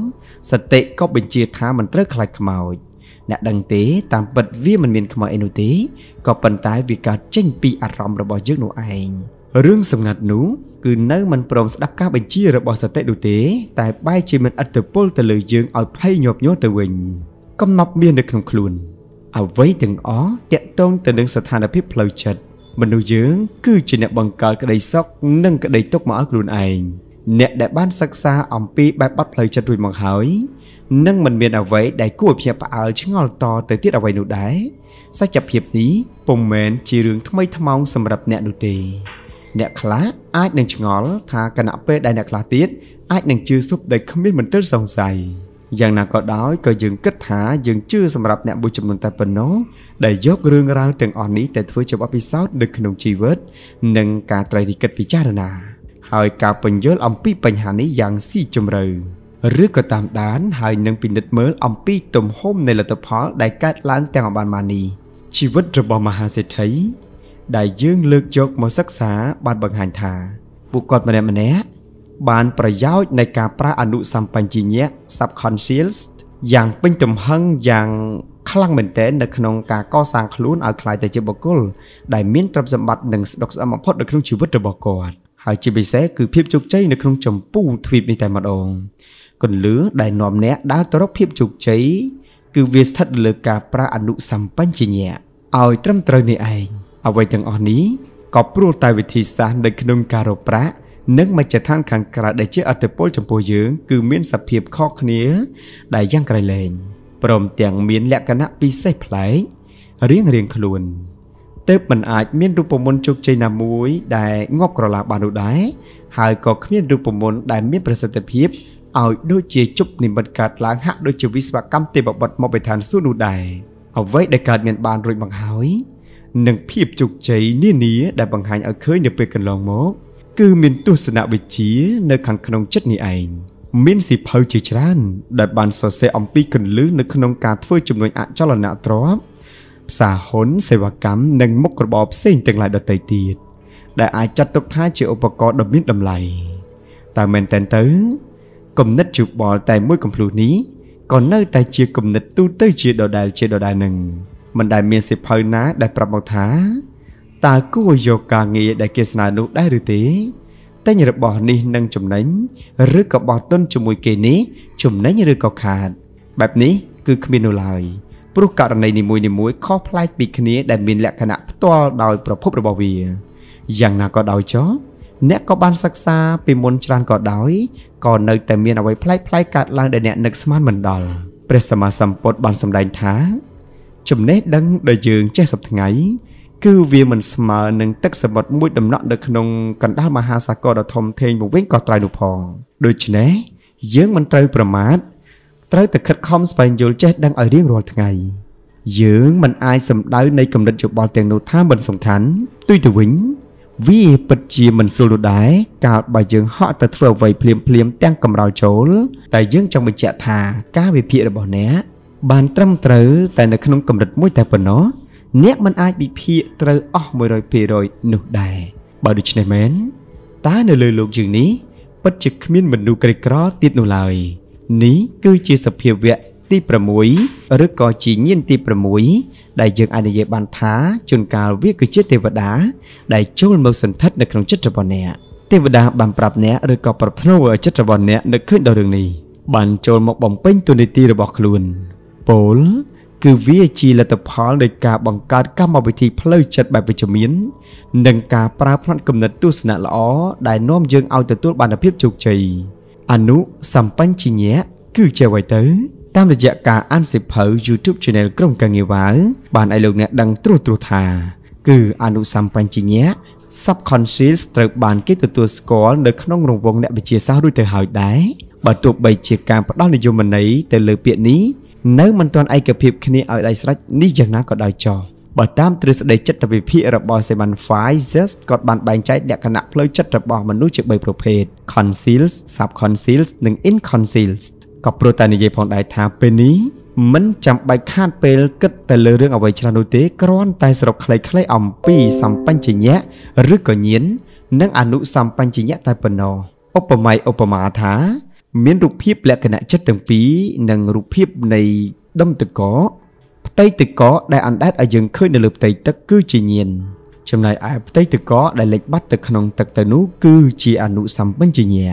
សតិក៏បញ្ជាថាមិនត្រូវខ្លាចខ្មោចអ្នកដឹងទេតាមពិតវាមិនមានខ្មោចអីនោះទេក៏ប៉ុន្តែវាកើតចេញពីអារម្មណ៍របស់យើងនោះឯងរឿងសម្ងាត់នោះគឺនៅមិនព្រមស្ដាប់ការបញ្ជារបស់សតិនោះទេ តែបែរជាមានឥទ្ធិពលទៅលើយើងឲ្យភ័យញាប់ញ័រទៅវិញ កំណប់មាននៅក្នុងខ្លួនអ្វីទាំងអស់តកតងទៅនឹងស្ថានភាពផ្លូវចិត្តមនុស្សយើងគឺជាអ្នកបង្កើតក្តីសុខនិងក្តីទុក្ខមកឲ្យខ្លួនឯងអ្នកដែលបានសិក្សាអំពីបែបបទផ្លូវចិត្តរួចមកហើយនឹងមិនមានអ្វីដែលគួរភ្ញាក់ផ្អើលឆ្ងល់តទៅទៀតអ្វីនោះដែរសច្ចភាពនេះពុំមែនជារឿងថ្មីថ្មោងសម្រាប់អ្នកនោះទេអ្នកខ្លះអាចនឹងឆ្ងល់ថាគណៈពេលដែលអ្នកខ្លះទៀតអាចនឹងជឿសុបដែលគ្មានមន្ទិលសង្ស័យយ៉ាងណាក៏ដោយក៏យើងគិតថាយើងជឿសម្រាប់អ្នកមួយចំនួនតែប៉ុណ្ណោះដែលយករឿងរ៉ាវទាំងអស់នេះតែធ្វើជាបទពិសោធន៍នៅក្នុងជីវិតនិងការត្រីរិកិតពិចារណាហើយការពន្យល់អំពីបញ្ហានេះយ៉ាងស៊ីជម្រៅឬក៏តាមដាន ហើយនឹងពិនិត្យមើល អំពីទំហំនៃលទ្ធផលដែលកើតឡើងទាំងអបានមកនេះជីវិតរបស់មហាសេដ្ឋីដែលយើងលើកយកមកសិក្សាបានបង្ហាញថាពួកគាត់ម្នាក់ម្នាក់បានប្រយោជន៍នៃការប្រើអនុសម្បញ្ញញ្ញៈ subconscious យ៉ាងពេញទំហឹងយ៉ាង ខ្លាំងមែនទែននៅក្នុងការកសាងខ្លួនឲ្យខ្លាយទៅជាបុគ្គលដែលមានទ្រព្យសម្បត្តិនិងស្ដុកស្ដម្ភបំផុតនៅក្នុងជីវិតរបស់គាត់ហើយជាពិសេសគឺភាពជោគជ័យនៅក្នុងចម្ពោះទ្វីបនេះតែម្ដងគន្លឹះដែលនាំអ្នកដើរទៅរកភាពជោគជ័យគឺវាស្ថិតលើការប្រើអនុសម្បញ្ញៈឲ្យត្រឹមត្រូវនេះឯងអ្វីទាំងអស់នេះក៏ព្រោះតែវិធីសាស្ត្រនៅក្នុងការរកប្រាក់និងមជ្ឈដ្ឋានខាងក្រៅដែលជាអតិពលចំពោះយើងគឺមានសភាពខុសគ្នាដែលយ៉ាងក្រៃលែងព្រមទាំងមានលក្ខណៈពិសេសប្លែករៀងរៀងខ្លួនទើបមិនអាចមានរូបមន្តជោគជ័យណាមួយដែលងាប់ក្រឡាបាននោះដែរហើយក៏គ្មានរូបមន្តដែលមានប្រសិទ្ធភាពឲ្យដូចជាជប់និមិត្តកើតឡើងហាក់ដូចជាវិស្វកម្មទេវបុត្រមកបិឋានសួគ៌នោះដែរអ្វីដែលកើតមានបានរួចមកហើយនិងភាពជោគជ័យនានាដែលបង្ហាញឲ្យឃើញនៅពេលកន្លងមកគឺមានទស្សនវិជ្ជានៅខាងក្នុងចិត្តនេះឯងមានសិភៅជាច្រើន ដែលបានសរសេរអំពីគន្លឹះនៅក្នុងការធ្វើចំនួនអចលនទ្រព្យផ្សារហ៊ុនសេវាកម្មនិងមុខរបរផ្សេងទាំងឡាយដទៃទៀតដែលអាចចាត់ទុកថាជាឧបករណ៍ដ៏មានតម្លៃតែមែនតែនទៅគំនិតជបល់តែមួយកំភ្លុះនេះក៏នៅតែជាគំនិតទូទៅជាដដែលជាដដែលនឹងមិនដែលមានសិភៅណាដែលប្រាប់មកថាតើគួរយកការងារដែលគេស្នើនោះដែរឬទេតែញរបស់នេះនឹងចំណេញឬក៏បោះទុនជាមួយគេនេះចំណេញឬក៏ខាតបែបនេះគឺគ្មាននោះឡើយព្រោះករណីនីមួយៗខុសប្លែកពីគ្នាដែលមានលក្ខណៈផ្ទាល់ដោយប្រភពរបស់វាយ៉ាងណាក៏ដោយចុះអ្នកក៏បានសិក្សាពីមុន ច្រើនក៏ដោយក៏នៅតែមានអ្វីប្លែកប្លែកកើតឡើងដែលអ្នកនឹកស្មានមិនដល់ព្រះសម្មាសម្ពុទ្ធបានសម្ដែងថាចំណេះដឹងដែលយើងចេះសពថ្ងៃគឺវាមិនស្មើនឹងទឹកសមុទ្រមួយដំណក់នៅក្នុងកណ្ដាលមហាសាគរដ៏ធំធេងមកវិញក៏ត្រូវនោះផងដូច្នេះយើងមិនត្រូវប្រមាថត្រូវតែខិតខំស្វែងយល់ចេះដឹងឲ្យរៀងរាល់ថ្ងៃយើងមិនអាចសម្ដៅនៃគំនិតយោបល់ទាំងនោះថាមិនសំខាន់ទុយទៅវិញវាពិតជាមិនស្រួលនោះដែរកាលបើយើងហក់ទៅធ្វើអ្វីភ្លាមភ្លាមទាំងកំរោលចូលតែយើងចង់បញ្ជាក់ថាការវិភាគរបស់អ្នកបានត្រឹមត្រូវតែនៅក្នុងកម្រិតមួយតែប៉ុណ្ណោះអ្នកមិនអាចវិភាគត្រូវអស់100%នោះដែរបើដូច្នេះមែនតើនៅលើលោកយើងនេះពិតជាគ្មានមនុស្សក្រីក្រទៀតនោះឡើយនេះគឺជាសភាវៈទី6ឬក៏ជាញាណទី6ដែលយើង អាចនិយាយបានថាជួនកាលវាគឺជាទេវតា ដែលចូលមកសន្តិដ្ឋនៅក្នុងចិត្តរបស់អ្នកទេវតាបានប្រាប់អ្នកឬក៏ប្រភ្នូចិត្តរបស់អ្នកនឹកឃើញដល់រឿងនេះបានចូលមកបំពេញតួនាទីរបស់ខ្លួនពលគឺវាជាលទ្ធផលនៃការបង្កើតកម្មវិធីផ្លូវចិត្តបែបវិជ្ជមាននិងការប្រើប្រាស់គំនិតទស្សនៈល្អដែលនាំយើងឲ្យទទួលបានភាពជោគជ័យអនុសម្បញ្ញញ្ញៈគឺជាអ្វីទៅ តាមរយៈការអានសិភៅ YouTube Channel ក្រុមកាងារវ៉ាវបានឲ្យលោកអ្នកដឹងត្រួសត្រាសថាគឺអនុសម្បញ្ញញ្ញៈ subconscious ត្រូវបានគេទទួលស្គាល់នៅក្នុងរង្វង់អ្នកវិទ្យាសាស្ត្ររួចទៅហើយដែរបើទោះបីជាការផ្ដល់និយមន័យទៅលើពាក្យនេះនៅមិនទាន់ឯកភាពគ្នាឲ្យដៃស្រេចនេះយ៉ាងណាក៏ដោយចោលបើតាមទ្រឹស្ដីចិត្តវិភាគរបស់ Simon Pfizer គាត់បានបែងចែកលក្ខណៈផ្លូវចិត្តរបស់មនុស្សជា3ប្រភេទ conceals, subconceals និង inconceals ក៏ព្រោះតែនិយាយផងដែរថាពេលនេះមិនចាំបាច់ខាតពេលគិតទៅលើរឿងអ្វីច្រើននោះទេគ្រាន់តែសរុបខ្លីៗអំពីសម្បញ្ញៈឬក៏ញៀននិងអនុសម្បញ្ញៈតែប៉ុណ្ណោះឧបមាឧបមាថាមានរូបភាពលក្ខណៈចិត្តទាំងពីរនិងរូបភាពនៃដុំទឹកកកផ្ទៃទឹកកកដែលអណ្ដែតឲ្យយើងឃើញនៅលើផ្ទៃទឹកគឺជាញៀនចំណែកឯផ្ទៃទឹកកកដែលលិចបាត់ទៅក្នុងទឹកទៅនោះគឺជាអនុសម្បញ្ញា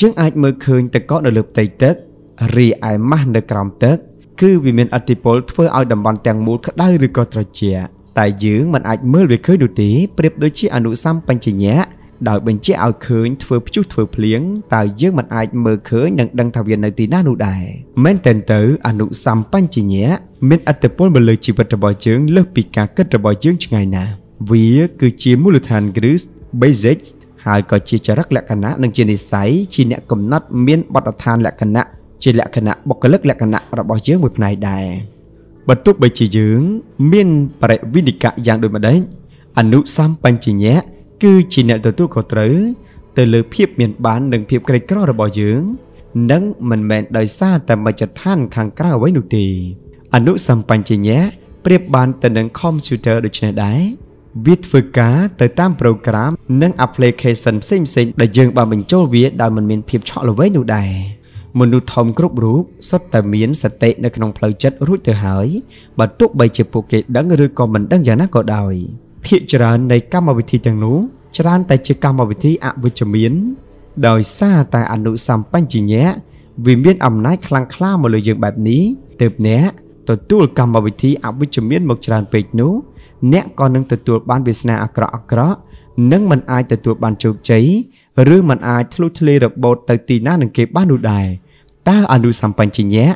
យើងអាចមើលឃើញទឹកកកនៅលើផ្ទៃទឹករីឯម៉ាស់នៅក្រោមទឹក គឺវាមានអតិពលធ្វើឲ្យតំបន់ទាំងមូលក្តៅឬក៏ត្រជាក់តែយើងមិនអាចមើលវាឃើញនោះទេប្រៀបដូចជាអនុសម្បញ្ញាដោយបញ្ជាក់ឲ្យឃើញធ្វើភ្ជុះធ្វើភ្លៀងតើយើងមិនអាចមើលឃើញនិងដឹងថាវានៅទីណានោះដែរមែនតែនទៅអនុសម្បញ្ញៈមានអត្តពលមកលើជីវិតរបស់យើងលើសពីការគិតរបស់យើងឆ្ងាយណាស់វាគឺជាមូលដ្ឋានគ្រឹះ basic ហើយក៏ជាចរិតលក្ខណៈនិងជានិស័យជាអ្នកកំណត់មានបទដ្ឋានលក្ខណៈជាលក្ខណៈបុគ្គលិកលក្ខណៈរបស់យើងមួយផ្នែកដែរបើទោះបីជាយើងមានបរិវិនិកៈយ៉ាងដូចម្ដេចអនុសម្បញ្ញៈគឺជាអ្នកទទួលខុសត្រូវទៅលើភាពមានបាននិងភាពក្រីក្ររបស់យើងនិងមិនមែនដោយសារតែមជ្ឈដ្ឋានខាងក្រៅអ្វីនោះទេអនុសម្បញ្ញញ្ញៈប្រៀបបានទៅនឹងខុំព្យូទ័រដូចនេះដែរវាធ្វើការទៅតាមប្រូក្រាមនិង application ផ្សេងៗដែលយើងបានបញ្ចូលវាដោយមិនមានភាពឆក់ល្វីនោះដែរមនុស្សធំគ្រប់រូបសុទ្ធតែមានសតិនៅក្នុងផ្លូវចិត្តរួចទៅហើយបើទោះបីជាពួកគេដឹងឬក៏មិនដឹងយ៉ាងណាក៏ដោយភាគច្រើននៃកម្មវិធីទាំងនោះច្រើនតែជាកម្មវិធីអវិជ្ជមាន ដោយសារតែអនុសម្បញ្ញញ្ញៈវាមានអំណាចខ្លាំងក្លាមកលើយើងបែបនេះទើបអ្នកទទួលកម្មវិធីអវិជ្ជមានមកច្រើនពេកនោះអ្នកក៏នឹងទទួលបានវាសនាអាក្រក់អាក្រក់និងមិនអាចទទួលបានជោគជ័យឬមិនអាចធ្លុះធ្លាយរបូតទៅទីណានឹងគេបាននោះដែរតើអនុសម្បញ្ញញ្ញៈ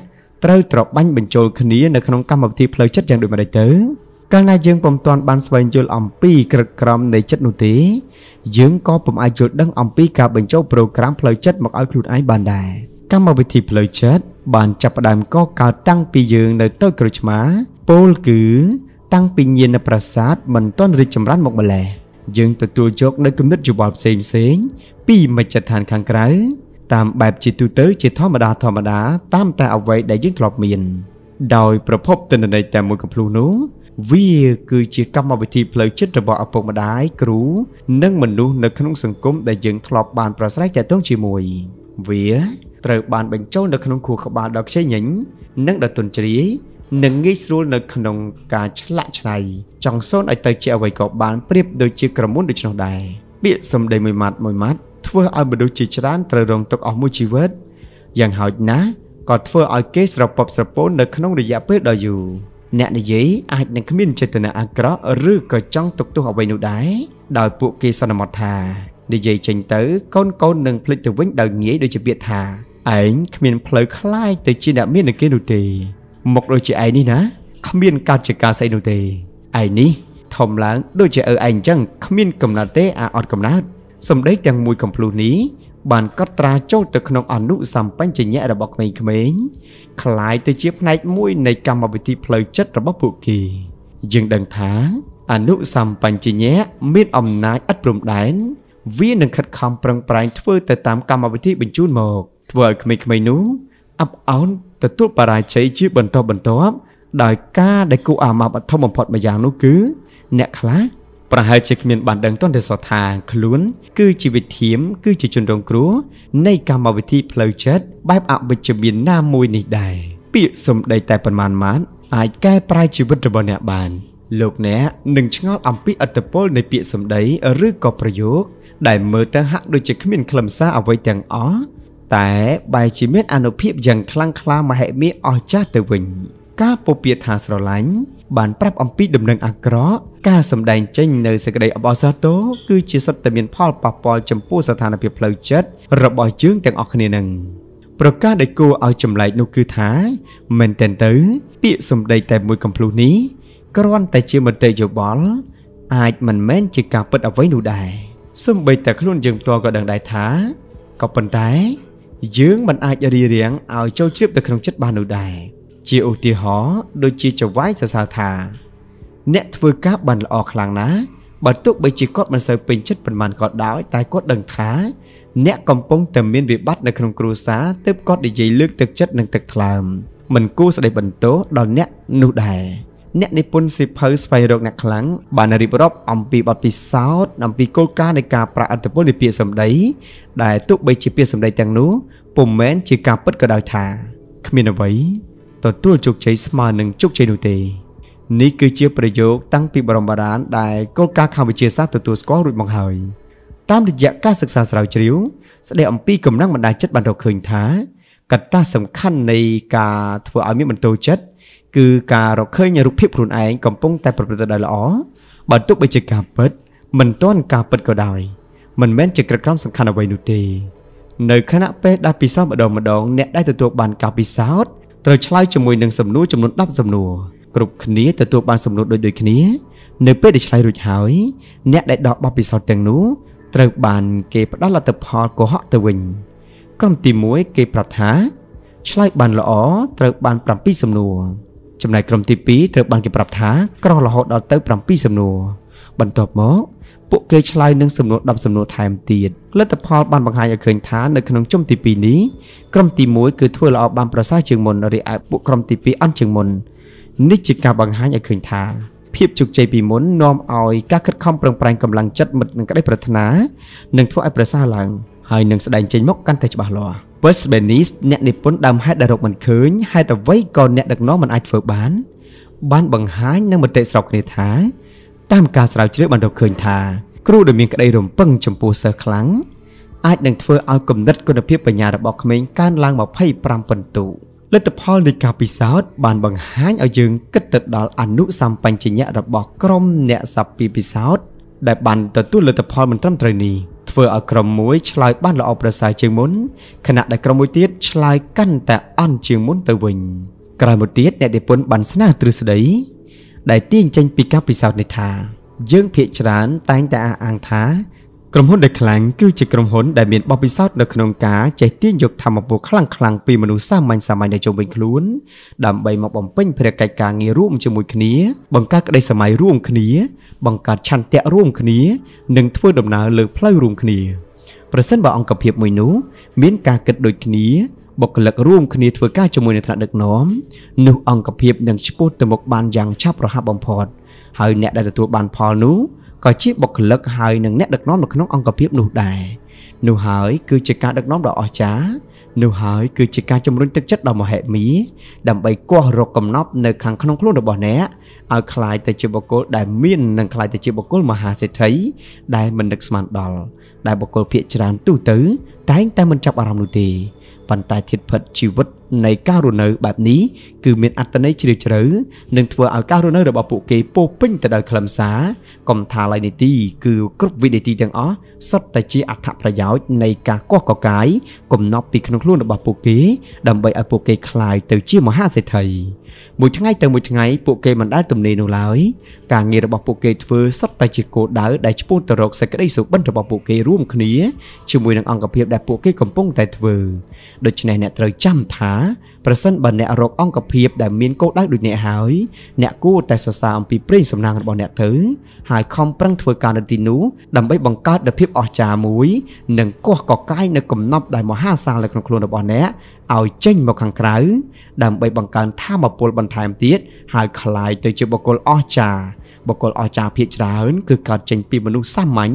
ត្រូវត្របាញ់បញ្ចូលគ្នានៅក្នុងកម្មវិធីផ្លូវចិត្តយ៉ាងដូចម្តេចទៅកាលណាយើងពុំទាន់បានស្វែងយល់អំពីក្រឹតក្រមនៃចិត្តនោះទេយើងក៏ពុំអាចយល់ដឹងអំពីការបញ្ចូលប្រូក្រាមផ្លូវចិត្តមកឲ្យខ្លួនឯងបានដែរកម្មវិធីផ្លូវចិត្តបានចាប់ផ្ដើមកកើតតាំងពីយើងនៅតូចក្រូចឆ្មាពោលគឺ តាំងពីញៀននៅប្រាសាទមិនទាន់រីកចម្រើនមកម្ល៉េះយើងទទួលយកនៅគំនិតយោបល់ផ្សេងផ្សេងពីមជ្ឈដ្ឋានខាងក្រៅតាមបែបជាទូទៅជាធម្មតាធម្មតាតាមតែអ្វីដែលយើងធ្លាប់មានដោយប្រភពទិន្នន័យតែមួយកំភ្លុះនោះវាគឺជាកម្មវិធីផ្លូវចិត្តរបស់ឪពុកម្ដាយគ្រូនិងមនុស្សនៅក្នុងសង្គមដែលយើងធ្លាប់បានប្រស្រ័យទាក់ទងជាមួយវាត្រូវបានបញ្ចូលនៅក្នុងខួរក្បាលដ៏ខ្ចីញញនិងដ៏ទន់ជ្រាយនិងងាយស្រួលនៅក្នុងការឆ្លាក់ឆ្នៃចង់សូនឲ្យទៅជាអ្វីក៏បានប្រៀបដូចជាក្រមុនដូច្នោះដែរពាក្យសម្ដីមួយម៉ាត់មួយម៉ាត់ធ្វើឲ្យមនុស្សជាច្រើនត្រូវរងទុក្ខអស់មួយជីវិតយ៉ាងហោចណាស់ក៏ធ្វើឲ្យគេស្រពប់ស្រពោននៅក្នុងរយៈពេលដ៏យូរអ្នកនិយាយអាចនឹងគ្មានចេតនាអាក្រក់ឬក៏ចង់ទុកទោសអ្វីនោះដែរដោយពួកគេសន្មតថានិយាយចេញទៅកូនកូននឹងភ្លេចទៅវិញដោយងាយដូចជាពាក្យថាឯងគ្មានផ្លូវខ្លាយទៅជាអ្នកមាននឹងគេនោះទេមកដូចជាឯងនេះណាគ្មានកើតជាការស្អីនោះទេឯងនេះធំឡើងដូចជាឪឯងអញ្ចឹងគ្មានកំណត់ទេអាអត់កំណត់សម្ដីទាំងមួយកំភ្លុះនេះបានកត់ត្រាចូលទៅក្នុងអនុសម្បញ្ញញ្ញៈរបស់ក្មេងៗคล้ายទៅជាផ្នែកមួយ នៃកម្មវិធីផ្លូវចិត្តរបស់ពួកគេយើងដឹងថាអនុសម្បញ្ញៈមាន អំណាចឥតព្រំដែនវានឹងខិតខំប្រឹងប្រែងធ្វើទៅតាមកម្មវិធីបញ្ជូនមកធ្វើឲ្យក្មេងៗនោះអាប់អោនទទួលបរាជ័យជាបន្តបន្ទាប់ដោយការដែលគូអាម៉ាប់អធមបំផុតម្យ៉ាងនោះគឺ អ្នកខ្លះប្រហែលជាគ្មានបានដឹងទាន់ទេសោះថាខ្លួន គឺជាវិធីមគឺជាជនរងគ្រោះនៃកម្មវិធីផ្លូវចិត្តបែបអវិជ្ជមានណាមួយនេះដែរពាក្យសម្ដីតែប្រមាណម៉ាត់អាចកែប្រែជីវិតរបស់អ្នកបានលោកអ្នកនឹងឆ្ងល់អំពីអត្តពលនៃពាក្យសម្ដីឬក៏ប្រយោគដែលមើលទៅហាក់ដូចជាគ្មានខ្លឹមសារអ្វីទាំងអស់តែបែរជាមានអនុភាពយ៉ាងខ្លាំងក្លាមហិមាអស្ចារ្យទៅវិញការពពារថាស្រឡាញ់បានប្រាប់អំពីដំណឹងអាក្រក់ការសម្ដែងចេញ នៅសេចក្តីអបអសាទរគឺជាសត្វតែមានផលប៉ះពាល់ចំពោះស្ថានភាពផ្លូវចិត្តរបស់យើងទាំងអស់គ្នានឹងប្រការដែលគួរឲ្យចម្លែកនោះគឺថាមែនទែនទៅពាក្យសម្ដីតែមួយកំភ្លុះនេះគ្រាន់តែជាមតិយោបល់អាចមិនមែនជាការពិតអ្វីនោះដែរសំបីតែខ្លួនយើងផ្ទាល់ក៏ដឹងដែរថាក៏ប៉ុន្តែយើងមិនអាចរារាំងឲ្យចូលជ្រាបទៅក្នុងចិត្តបាននោះដែរជាឧទាហរណ៍ដូចជាចវាយសរសើរថា អ្នកធ្វើការបានល្អខ្លាំងណាស់បើទោះបីជាគាត់មិនសូវពេញចិត្តប៉ុន្មានក៏ដោយតែគាត់ដឹងថា អ្នកកំពុងតែមានវិបត្តិនៅក្នុងគ្រួសារទើបគាត់និយាយលើកទឹកចិត្តនិងទឹកថ្លើមមិនគួរស្ដីបន្ទោសដល់អ្នកនោះដែរអ្នកនិពន្ធសិភៅស្វែងរកអ្នកខ្លាំងបានរៀបរាប់ អំពីបទពិសោធន៍អំពីគោលការណ៍នៃការប្រាអត្តពលនៃពាក្យសម្ដីដែលទោះបីជាពាក្យសម្ដីទាំងនោះពុំមែនជាការពិតក៏ដោយថាគ្មានអ្វីទទួលជោគជ័យស្មើនឹងជោគជ័យនោះទេនេះគឺជាប្រយោគតាំងពីបរមបារាណដែលគោលការណ៍ខាងវិទ្យាសាស្ត្រទទួលស្គាល់រួចមកហើយតាមរយៈការសិក្សាស្រាវជ្រាវស្ដីអំពីកម្លាំងបណ្ដាចិត្តបានរកឃើញថា កត្តាសំខាន់នៃការធ្វើឲ្យមានបន្ទោចិត្តគឺការរកឃើញរូបភាពខ្លួនឯងកំពុងតែប្រព្រឹត្តទៅដោយល្អបើទោះបីជាការពិត មិនទាន់ការពិតក៏ដោយមិនមែនជាក្រក្រំសំខាន់អ្វីនោះទេនៅខណៈពេលដែលពិសោធន៍ម្ដងម្ដងអ្នកដែលទទួលបានការពិសោធន៍ត្រូវឆ្លើយជាមួយនឹងសំណួរចំនួន10សំណួរគ្រប់គ្នាទទួលបានសំណួរដូចដូចគ្នា នៅពេលដែលឆ្លើយរួចហើយអ្នកដែលដកបទពិសោធន៍ទាំងនោះត្រូវបានគេផ្ដល់លទ្ធផលកុហកទៅវិញក្រុមទី1គេប្រាប់ថាឆ្លើយបានល្អត្រូវបាន7សំណួរចំណែកក្រុមទី2ត្រូវបានគេប្រាប់ថាក្រោះរហូតដល់ទៅ7សំណួរបន្ទាប់មកពួកគេឆ្លើយនឹងសំណួរ10សំណួរថែមទៀតលទ្ធផលបានបង្ហាញឲ្យឃើញថានៅក្នុងជុំទី2នេះក្រុមទី1គឺធ្វើល្អបានប្រសើរជាងមុនរីឯពួកក្រុមទី2អន់ជាងមុននេះជាការបង្ហាញឲ្យឃើញថាភាពជោគជ័យពីមុននាំឲ្យការខិតខំប្រឹងប្រែងកម្លាំងចិត្តមិត្តនិងក្តីប្រាថ្នានឹងធ្វើឲ្យប្រសើរឡើងហើយនឹងស្ដែងចេញមកកាន់តែច្បាស់លាស់ West Benis អ្នកនិពន្ធដើមហេតុដែលរកមិនឃើញហេតុអ្វីក៏អ្នកដឹកនាំមិនអាចធ្វើបានបានបង្ហាញនឹងមតិស្របគ្នាថាតាមការស្រាវជ្រាវបានរកឃើញថាគ្រូដែលមានក្តីរំពឹងចំពោះសិស្សខ្លាំងអាចនឹងធ្វើឲ្យគំនិតគុណភាពបញ្ញារបស់ក្មេងកើនឡើង25ពិន្ទុលទ្ធផលនៃការពិសោធន៍បានបង្ហាញឲ្យយើងគិតទៅដល់អនុសម្បញ្ញៈរបស់ក្រុមអ្នកសាពីពិសោធន៍ដែលបានទទួលលទ្ធផលមិនត្រឹមត្រូវនេះធ្វើឲ្យក្រុមមួយឆ្លើយបានល្អប្រសើរជាងមុនខណៈដែលក្រុមមួយទៀតឆ្លើយកាន់តែអន់ជាងមុនទៅវិញ ក្រោយមកទៀតអ្នកនិពន្ធបានស្នើទ្រឹស្ដីដែលទាញចេញពីការពិសោធន៍នេះថាយើងភាកច្រើនតែងតែអះអាងថាក្រុមហ៊ុនដែលខ្លាំងគឺជាក្រុមហ៊ុនដែលមានបទពិសោធន៍នៅក្នុងការចេះទាញយកធម៌ពលខ្លាំងខ្លាំងពីមនុស្សសាមញ្ញសាមញ្ញនៅជុំវិញខ្លួនដើម្បីមកបំពេញភារកិច្ចការងាររួមជាមួយគ្នាបង្កើតក្តីសម័យរួមគ្នា បង្កើតឆន្ទៈរួមគ្នានិងធ្វើដំណើរលើផ្លូវរួមគ្នាប្រសិនបើអង្គភាពមួយនោះមានការគិតដូចគ្នាបុគ្គលិករួមគ្នាធ្វើការជាមួយនឹងថ្នាក់ដឹកនាំនោះអង្គភាពនឹងឈ្មោះទៅមុខបានយ៉ាងឆាប់រហ័សបំផុតហើយអ្នកដែលទទួលបានផលនោះក៏ជាបុគ្គលិកហើយនឹងអ្នកដឹកនាំនៅក្នុងអង្គភាពនោះដែរនោះហើយគឺជាការដឹកនាំដ៏អស្ចារ្យនោះហើយគឺជាការជំរុញទឹកចិត្តដ៏មហិមាដើម្បីកោះរកកំណប់នៅខាងក្នុងខ្លួនរបស់អ្នកឲ្យคล้ายទៅជាបុគ្គលដែលមាននិងคล้ายទៅជាបុគ្គលមហាសេដ្ឋីដែលមិននឹកស្មានដល់ដែលបុគ្គលភាកច្រើនទូទៅតែងតែមិនចាប់អារម្មណ៍នោះទេប៉ុន្តែធៀបពិតជីវិតនៃការរស់នៅបែបនេះគឺមានអត្ថន័យជ្រាលជ្រៅនិងធ្វើឲ្យការរស់នៅរបស់ពួកគេពោពេញទៅដោយខ្លឹមសារកំថាឡៃនីតិគឺគ្រប់វិនាទីទាំងអស់សុទ្ធតែជាអត្ថប្រយោជន៍នៃការកោះកកាយកំណប់ពីក្នុងខ្លួនរបស់ពួកគេដើម្បីឲ្យពួកគេក្លាយទៅជាមហាសេដ្ឋីមួយថ្ងៃទៅមួយថ្ងៃពួកគេមិនដែលទំនេរនោះឡើយការងាររបស់ពួកគេធ្វើសុទ្ធតែជាគោលដៅដែលឆ្ពោះទៅរកសេចក្តីសុបិនរបស់ពួកគេរួមគ្នាជាមួយនឹងអង្គភាពដែលពួកគេកំពុងតែធ្វើដូច្នេះអ្នកត្រូវចាំថាប្រសិនបើអ្នករកអង្គភាពដែលមានគោលដៅដូចអ្នកហើយ អ្នកគួរតែសរសើរអំពីព្រេងសំណាងរបស់អ្នកទៅហើយខំប្រឹងធ្វើការនៅទីនោះដើម្បីបង្កើតនូវភាពអស្ចារ្យមួយនិងគោះកកាយនៅកំណប់ដែលមហាសាលនៅក្នុងខ្លួនរបស់អ្នកឲ្យចេញមកខាងក្រៅ ដើម្បីបង្កើនធម៌ពលបន្ថែមទៀតហើយคลายទៅជាបុគ្គលអស្ចារ្យបុគ្គលអស្ចារ្យភាគច្រើនគឺកើតចេញពីមនុស្សសាមញ្ញ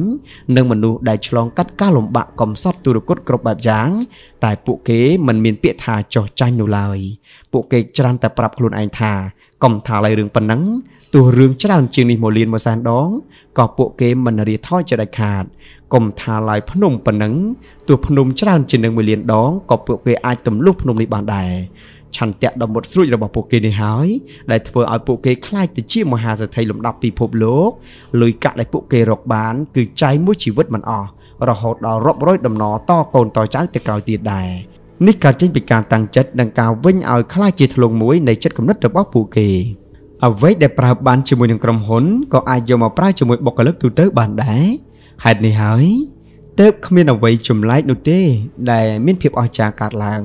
និងមនុស្សដែលឆ្លងកាត់ការលំបាកកំសត់ទុរគតគ្រប់បែបយ៉ាងតែពួកគេមិនមានពាក្យថាចោះចាញ់នោះឡើយពួកគេច្រើនតែប្រាប់ខ្លួនឯងថាកុំថាឡើយរឿងប៉ុណ្ណឹងទោះរឿងច្រើនជាងនេះមកលៀនមកសានដងក៏ពួកគេមិនរាថយចិត្តដាច់ខាតកុំថាឡើយភ្នំប៉ុណ្ណឹងទោះភ្នំច្រើនជាងនឹងមួយលៀនដងក៏ពួកគេអាចទម្លុះភ្នំនេះបានដែរឆន្ទៈដ៏មុតស្រួចរបស់ពួកគេនេះហើយដែលធ្វើឲ្យពួកគេក្លាយទៅជាមហាសេដ្ឋីលំដាប់ពិភពលោកលុយកាក់ដែលពួកគេរកបានគឺចាយមួយជីវិតមិនអស់រហូតដល់រាប់រយដំណរតកូនតចៅទៅក្រោយទៀតដែរនេះកើតចេញពីការតាំងចិត្តនិងការវិញឲ្យក្លាយជាធ្លុងមួយនៃចិត្តគំនិតរបស់ពួកគេអ្វីដែលប្រើបានជាមួយនឹងក្រុមហ៊ុនក៏អាចយកមកប្រើជាមួយបុគ្គលិកទូទៅបានដែរហេតុនេះហើយទើបគ្មានអ្វីចម្លែកនោះទេ ដែលមានភាពអស្ចារ្យកើតឡើង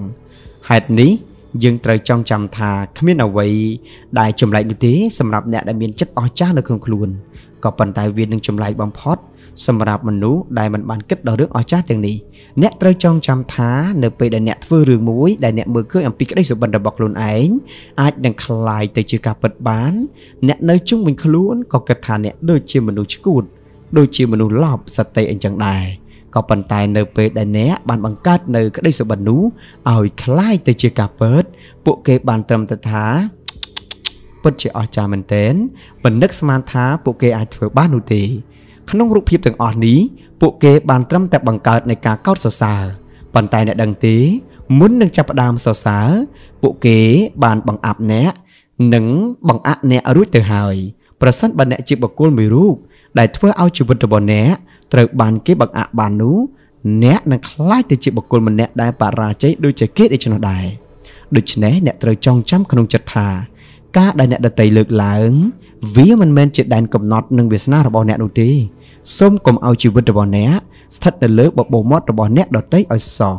ហេតុនេះយើងត្រូវចងចាំថាគ្មានអ្វីដែលចម្លែកនោះទេសម្រាប់អ្នកដែលមានចិត្តអស្ចារ្យនៅក្នុងខ្លួនក៏ប៉ុន្តែវានឹងចម្លែកបំផុតសម្រាប់មនុស្សដែលមិនបានគិតដល់រឿងអស្ចារ្យទាំងនេះអ្នកត្រូវចងចាំថានៅពេលដែលអ្នកធ្វើរឿងមួយដែលអ្នកមើលឃើញអំពីក្តីសុបិនរបស់ខ្លួនឯងអាចនឹងคลายទៅជាការពិតបាន អ្នកនៅជុំវិញខ្លួនក៏គិតថាអ្នកដូចជាមនុស្សឈួត ដូចជាមនុស្សឡប់សតិអញ្ចឹងដែរក៏ប៉ុន្តែនៅពេលដែលអ្នកបានបង្កើតនៅក្តីសុបិននោះឲ្យคล้ายទៅជាការពិតពួកគេ បានត្រឹមតែថាពិតជាអស្ចារ្យមែនទែនមិននឹកស្មានថា ពួកគេអាចធ្វើបាននោះទេ ក្នុងរូបភាពទាំងអស់នេះពួកគេបានត្រឹមតែបង្កើតនៃការកោតសរសើរប៉ុន្តែអ្នកដឹងទេមុននឹងចាប់ផ្ដើមសរសើរពួកគេ បានបង្អាប់អ្នកនិង បង្អាក់អ្នករួចទៅហើយប្រសិនបើអ្នកជាបុគ្គលមួយរូបដែលធ្វើឲ្យជីវិតរបស់អ្នកត្រូវបានគេបង្អាក់បាននោះអ្នកនឹងក្លាយទៅជាបុគ្គលម្នាក់ដែលបរាជ័យដូចជាគេដូច្នោះដែរដូច្នេះអ្នកត្រូវចងចាំក្នុងចិត្តថាការដែលអ្នកដតីលើកឡើង វាមិនមែនជាដែនកំណត់នឹងវាសនារបស់អ្នកនោះទេសូមកុំឲ្យជីវិតរបស់អ្នកស្ថិតនៅលើបបោមាត់របស់អ្នកដតីឲ្យសោះ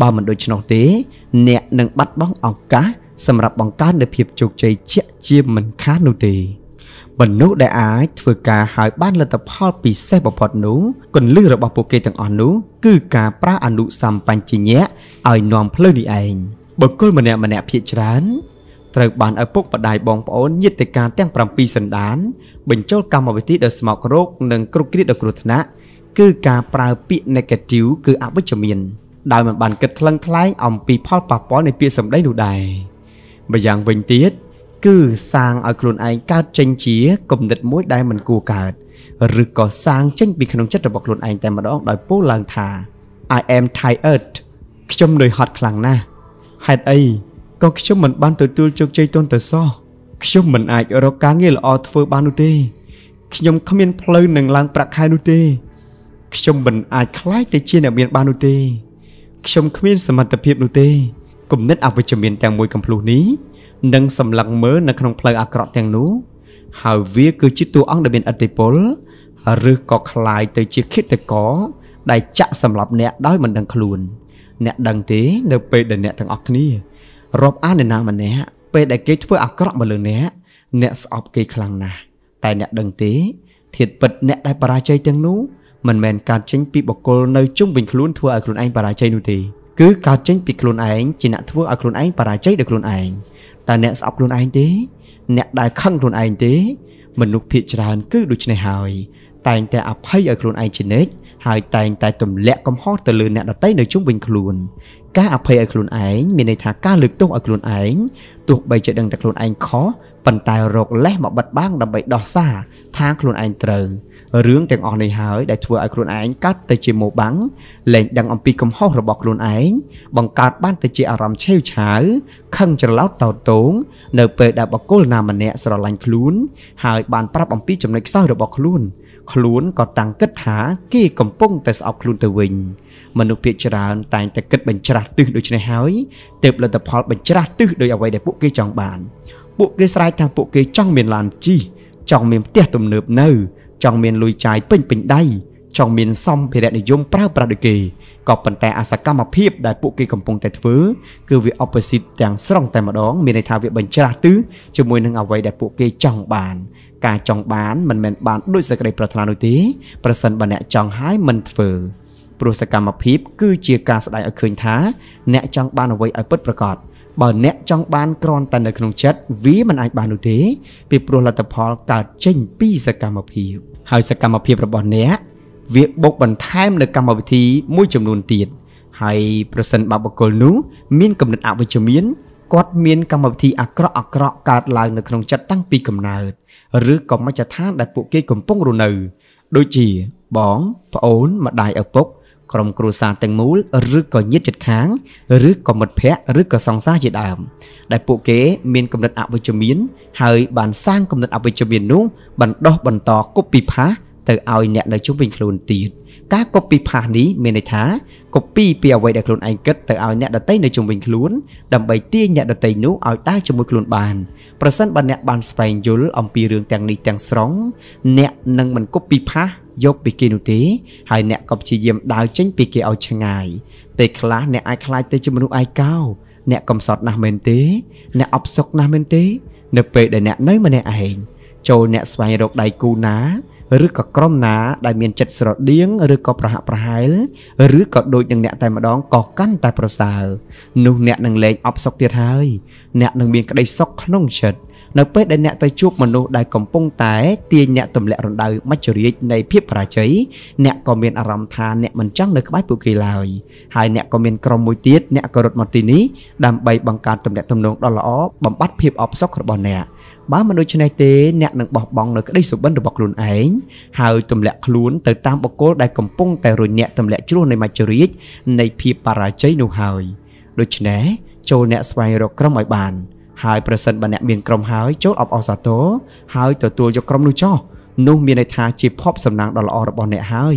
បើមិនដូច្នោះទេ អ្នកនឹងបាត់បង់ឱកាសសម្រាប់បង្កើននូវភាពជោគជ័យជាក់ជាមិនខាននោះទេមនុស្សដែលអាចធ្វើការហើយបានលទ្ធផលពិសេសបំផុតនោះគន្លឹះរបស់ពួកគេទាំងអស់នោះគឺការប្រើអនុសម្បញ្ញញ្ញៈឲ្យនាំផ្លូវនេះឯងបុគ្គលម្នាក់ម្នាក់ភាកច្រើន ត្រូវបានឪពុកម្ដាយបងប្អូនញាតិការទាំង7សន្តាន បញ្ចូលកម្មវិធីដ៏ស្មោករោគនិងគ្រប់គ្រាដ៏គ្រោះថ្នាក់គឺការប្រើពាក្យ negative គឺអវិជ្ជមានដោយមិនបានគិតថ្លឹងថ្លែងអំពីផលប៉ះពាល់នៃពាក្យសម្ដីនោះដែរម្យ៉ាងវិញទៀតគឺសាងឲ្យខ្លួនឯងកើតចេញជាគំនិតមួយដែលមិនគួរកើតឬក៏សាងចេញពីក្នុងចិត្តរបស់ខ្លួនឯងតែម្ដងដោយពោលឡើងថា I am tired ខ្ញុំនឿយហត់ខ្លាំងណាស់ហេតុអីក៏ខ្ញុំមិនបានទទួលជោគជ័យទាន់តែសោះខ្ញុំមិនអាចរកការងារល្អធ្វើបាននោះទេខ្ញុំគ្មានផ្លូវនឹងឡើងប្រាក់ខែនោះទេខ្ញុំមិនអាចខ្លាយទៅជាអ្នកមានបាននោះទេខ្ញុំគ្មានសមត្ថភាពនោះទេគំនិតអវិជ្ជមានទាំងមួយកំភ្លុះនេះនិងសម្លឹងមើលនៅក្នុងផ្លូវអាក្រក់ទាំងនោះហើយវាគឺជាតួអង្គដែលមានអធិពល ឬក៏คล้ายទៅជាឃាតករដែលចាក់សម្លាប់អ្នកដោយមិនដឹងខ្លួន អ្នកដឹងទេនៅពេលដែលអ្នកទាំងអស់គ្នារាប់អានអ្នកណាម្នាក់ពេលដែលគេធ្វើអាក្រក់មកលើអ្នកអ្នកស្អប់គេខ្លាំងណាស់តែអ្នកដឹងទេធាតពិតអ្នកដែលបរាជ័យទាំងនោះមិនមែនកើតចេញពីបុគ្គលនៅជុំវិញខ្លួនធ្វើឲ្យខ្លួនឯងបរាជ័យនោះទេគឺកើតចេញពីខ្លួនឯងជាអ្នកធ្វើឲ្យខ្លួនឯងបរាជ័យដោយខ្លួនឯងតើអ្នកស្អប់ខ្លួនឯងទេអ្នកដែលខឹងខ្លួនឯងទេមនុស្សភាគច្រើនគឺដូច្នេះហើយតែងតែអភ័យឲ្យខ្លួនឯងជានិច្ចហើយតែងតែទម្លាក់កំហុសទៅលើអ្នកដទៃនៅជុំវិញខ្លួន ការអភ័យឲ្យខ្លួនឯងមានន័យថាការលើកទោសឲ្យខ្លួនឯងទោះបីជាដឹងតែខ្លួនឯងខុសប៉ុន្តែរកលេសមកបិទបាំងដើម្បីដោះសារថាខ្លួនឯងត្រូវរឿងទាំងអស់នេះហើយដែលធ្វើឲ្យខ្លួនឯងកាត់ទៅជាម៉ូបាំងលែងដឹងអំពីកំហុសរបស់ខ្លួនឯងបង្កើតបានទៅជាអារម្មណ៍ឆេវឆាវខឹងច្រឡោតតោតងនៅពេលដែលបកគលណាម្នាក់ស្រឡាញ់ខ្លួន ហើយបានប្រាប់អំពីចំណុចខ្សោយរបស់ខ្លួនខ្លួនក៏តាំងគិតថាគេកំពុងតែស្អប់ខ្លួនទៅវិញមនុស្សភាគច្រើនតែងតែគិតបញ្ច្រាស់ទិសដូច្នេះហើយទើបលទ្ធផល បញ្ច្រាស់ទិសដោយអ្វីដែលពួកគេចង់បាន ពួកគេស្រែកថាពួកគេចង់មានឡានជិះចង់មានផ្ទះទំនើបនៅ ចង់មានលុយចាយពេញពេញដៃចង់មានសម្ភារៈនិយមប្រើប្រាស់ដូចគេក៏ប៉ុន្តែអាសកម្មភាពដែលពួកគេកំពុងតែធ្វើគឺវា opposite ទាំងស្រុងតែម្ដងមានន័យថាវាបញ្ច្រាស់ទិសជាមួយនឹងអ្វីដែលពួកគេចង់បានការចង់បានមិនមែនបានដោយសេចក្តីប្រាថ្នានោះទេប្រសិនបើអ្នកចង់ហើយមិនធ្វើព្រោះសកម្មភាពគឺជាការស្ដាយឲ្យឃើញថាអ្នកចង់បានអ្វីឲ្យពិតប្រាកដបើអ្នកចង់បានក្រន់តែនៅក្នុងចិត្តវាមិនអាចបាននោះទេពីព្រោះលទ្ធផលកើតចេញពីសកម្មភាពហើយសកម្មភាពរបស់អ្នកវាបុកបន្ថែមនៅកម្មវិធីមួយចំនួនទៀតហើយប្រសិនបើបុគ្គលនោះមានគំនិតអវិជ្ជមានគាត់មានកម្មវិធីអាក្រក់អាក្រក់កើតឡើងនៅក្នុងចិត្តតាំងពីកំណើតឬក៏មជ្ឈដ្ឋានដែលពួកគេកំពុងរស់នៅដូចជាបងប្អូនម្ដាយឪពុក ក្រុមគ្រួសារទាំងមូលឬក៏ញាតិជិតខាង ឬក៏មិត្តភ័ក្តិឬក៏សង្សារជាដើម ដែលពួកគេមានគំនិតអវិជ្ជមានហើយបានសាងគំនិតអវិជ្ជមាននោះបណ្ដោះបន្តគប់ពីផាសទៅឲ្យអ្នកនៅជុំវិញខ្លួនទៀតការ copy paste នេះមានន័យថា copy ពីអ្វីដែលខ្លួនឯងគិតទៅឲ្យអ្នកដទៃនៅជុំវិញខ្លួនដើម្បីទាញអ្នកដទៃនោះឲ្យដើរជាមួយខ្លួនបានប្រសិនបើអ្នកបានស្វែងយល់អំពីរឿងទាំងនេះទាំងស្រុងអ្នកនឹងមិន copy paste យកពីគេនោះទេហើយអ្នកក៏ព្យាយាមដើរចេញពីគេឲ្យឆ្ងាយពេលខ្លះអ្នកអាចខ្លាចទៅជាមនុស្សឯកោអ្នកកំសត់ណាស់មែនទេអ្នកអបសុកណាស់មែនទេ នៅពេលដែលអ្នកនៅម្នាក់ឯងចូលអ្នកស្វែងរកដៃគូណាឬក៏ក្រុមណា ដែលមានចិត្តស្រដៀង ឬក៏ប្រហាក់ប្រហែលឬក៏ដូចនឹងអ្នកតែម្ដងក៏កាន់តែប្រសើរនោះអ្នកនឹងលែងអបសុខទៀតហើយអ្នកនឹងមានក្តីសុខក្នុងចិត្តនៅពេលដែលអ្នកទៅជួបមនុស្សដែលកំពុងតែទាញអ្នកទម្លាក់រណ្ដៅមច្ចរាជនៃភាពបរាជ័យអ្នកក៏មានអារម្មណ៍ថាអ្នកមិនចង់នៅក្បែរពួកគេឡើយហើយអ្នកក៏មានក្រុមមួយទៀតអ្នកក៏រត់មកទីនេះដើម្បីបង្កើតទំនាក់ទំនងដ៏ល្អបំបត្តិភាពអបសុខរបស់អ្នកបើមិនដូច្នេះទេអ្នកនឹងបោះបង់នៅក្តីសុបិនរបស់ខ្លួនឯងហើយទម្លាក់ខ្លួនទៅតាមបកគោលដែលកំពុងតែរញអ្នកទម្លាក់ជ្រោះនៃមច្ចរាជនៃភាពបរាជ័យនោះហើយដូច្នេះចូលអ្នកស្វែងរកក្រុមឲ្យបានហើយប្រសិនបើអ្នកមានក្រុមហើយចូលអបអរសាទរហើយទទួលយកក្រុមនោះចោះនោះមានន័យថាជាភពសំណាងដ៏ល្អរបស់អ្នកហើយ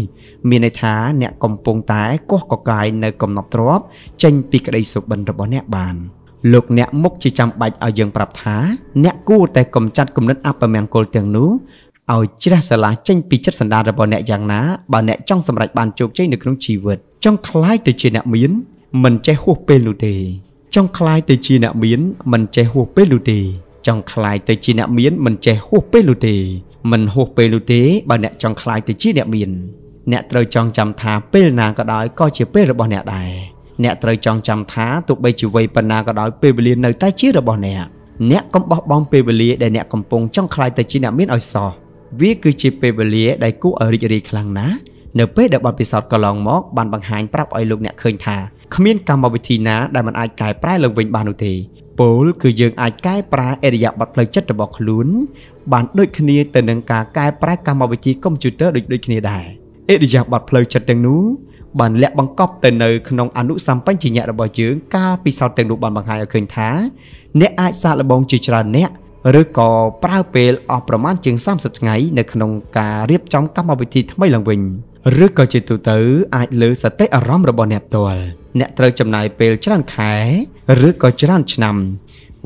មានន័យថាអ្នកកំពុងតែកោះកកាយនៅកំណប់ទ្របចេញពីក្តីសុបិនរបស់អ្នកបាន។លោកអ្នកមុខជាចាំបាច់ឲ្យយើងប្រាប់ថាអ្នកគួរតែកំចាត់គំនិតអពមង្គលទាំងនោះឲ្យជ្រះស្រឡះចេញពីចិត្តសន្តានរបស់អ្នកយ៉ាងណាបើអ្នកចង់សម្រេចបានជោគជ័យនៅក្នុងជីវិតចង់คล้ายទៅជាអ្នកមាន មិនចេះហួសពេលនោះទេ ចង់คล้ายទៅជាអ្នកមាន មិនចេះហួសពេលនោះទេ ចង់คล้ายទៅជាអ្នកមាន មិនចេះហួសពេលនោះទេ មិនហួសពេលនោះទេបើអ្នកចង់คล้ายទៅជាអ្នកមាន អ្នកត្រូវចងចាំថាពេលណាក៏ដោយក៏ជាពេលរបស់អ្នកដែរអ្នកត្រូវចងចាំថាទោះបីជាវ័យប៉ុណ្ណាក៏ដោយពេលវេលានៅតែជារបស់អ្នកអ្នកកំបោះបង់ពេលវេលាដែលអ្នកកំពុងចង់ខ្លាយទៅជាអ្នកមានឲ្យសោះវាគឺជាពេលវេលាដែលគួរឲ្យរីករាយខ្លាំងណាស់នៅពេលដែលបទពិសោធន៍កន្លងមកបានបង្ហាញប្រាប់ឲ្យលោកអ្នកឃើញថាគ្មានកម្មវិធីណាដែលមិនអាចកែប្រែឡើងវិញបាននោះទេពោលគឺយើងអាចកែប្រែអរិយាប័ត្រផ្លូវចិត្តរបស់ខ្លួនបានដូចគ្នាទៅនឹងការកែប្រែកម្មវិធីកុំព្យូទ័រដូចដូចគ្នាដែរអរិយាប័ត្រផ្លូវចិត្តទាំងនោះបានលាក់បង្កប់ទៅនៅក្នុងអនុសម្បញ្ញញ្ញៈរបស់យើងកាលពីសោតទាំងនោះបានបង្ហាញឲ្យឃើញថាអ្នកអាចសាកល្បងជាច្រើនអ្នកឬក៏ប្រើពេលអស់ប្រមាណជាង30ថ្ងៃនៅក្នុងការរៀបចំកម្មវិធីថ្មីឡើងវិញឬក៏ជាទូទៅអាចលើសតិអារម្មណ៍របស់អ្នកផ្ទាល់អ្នកត្រូវចំណាយពេលច្រើនខែ ឬក៏ច្រើនឆ្នាំ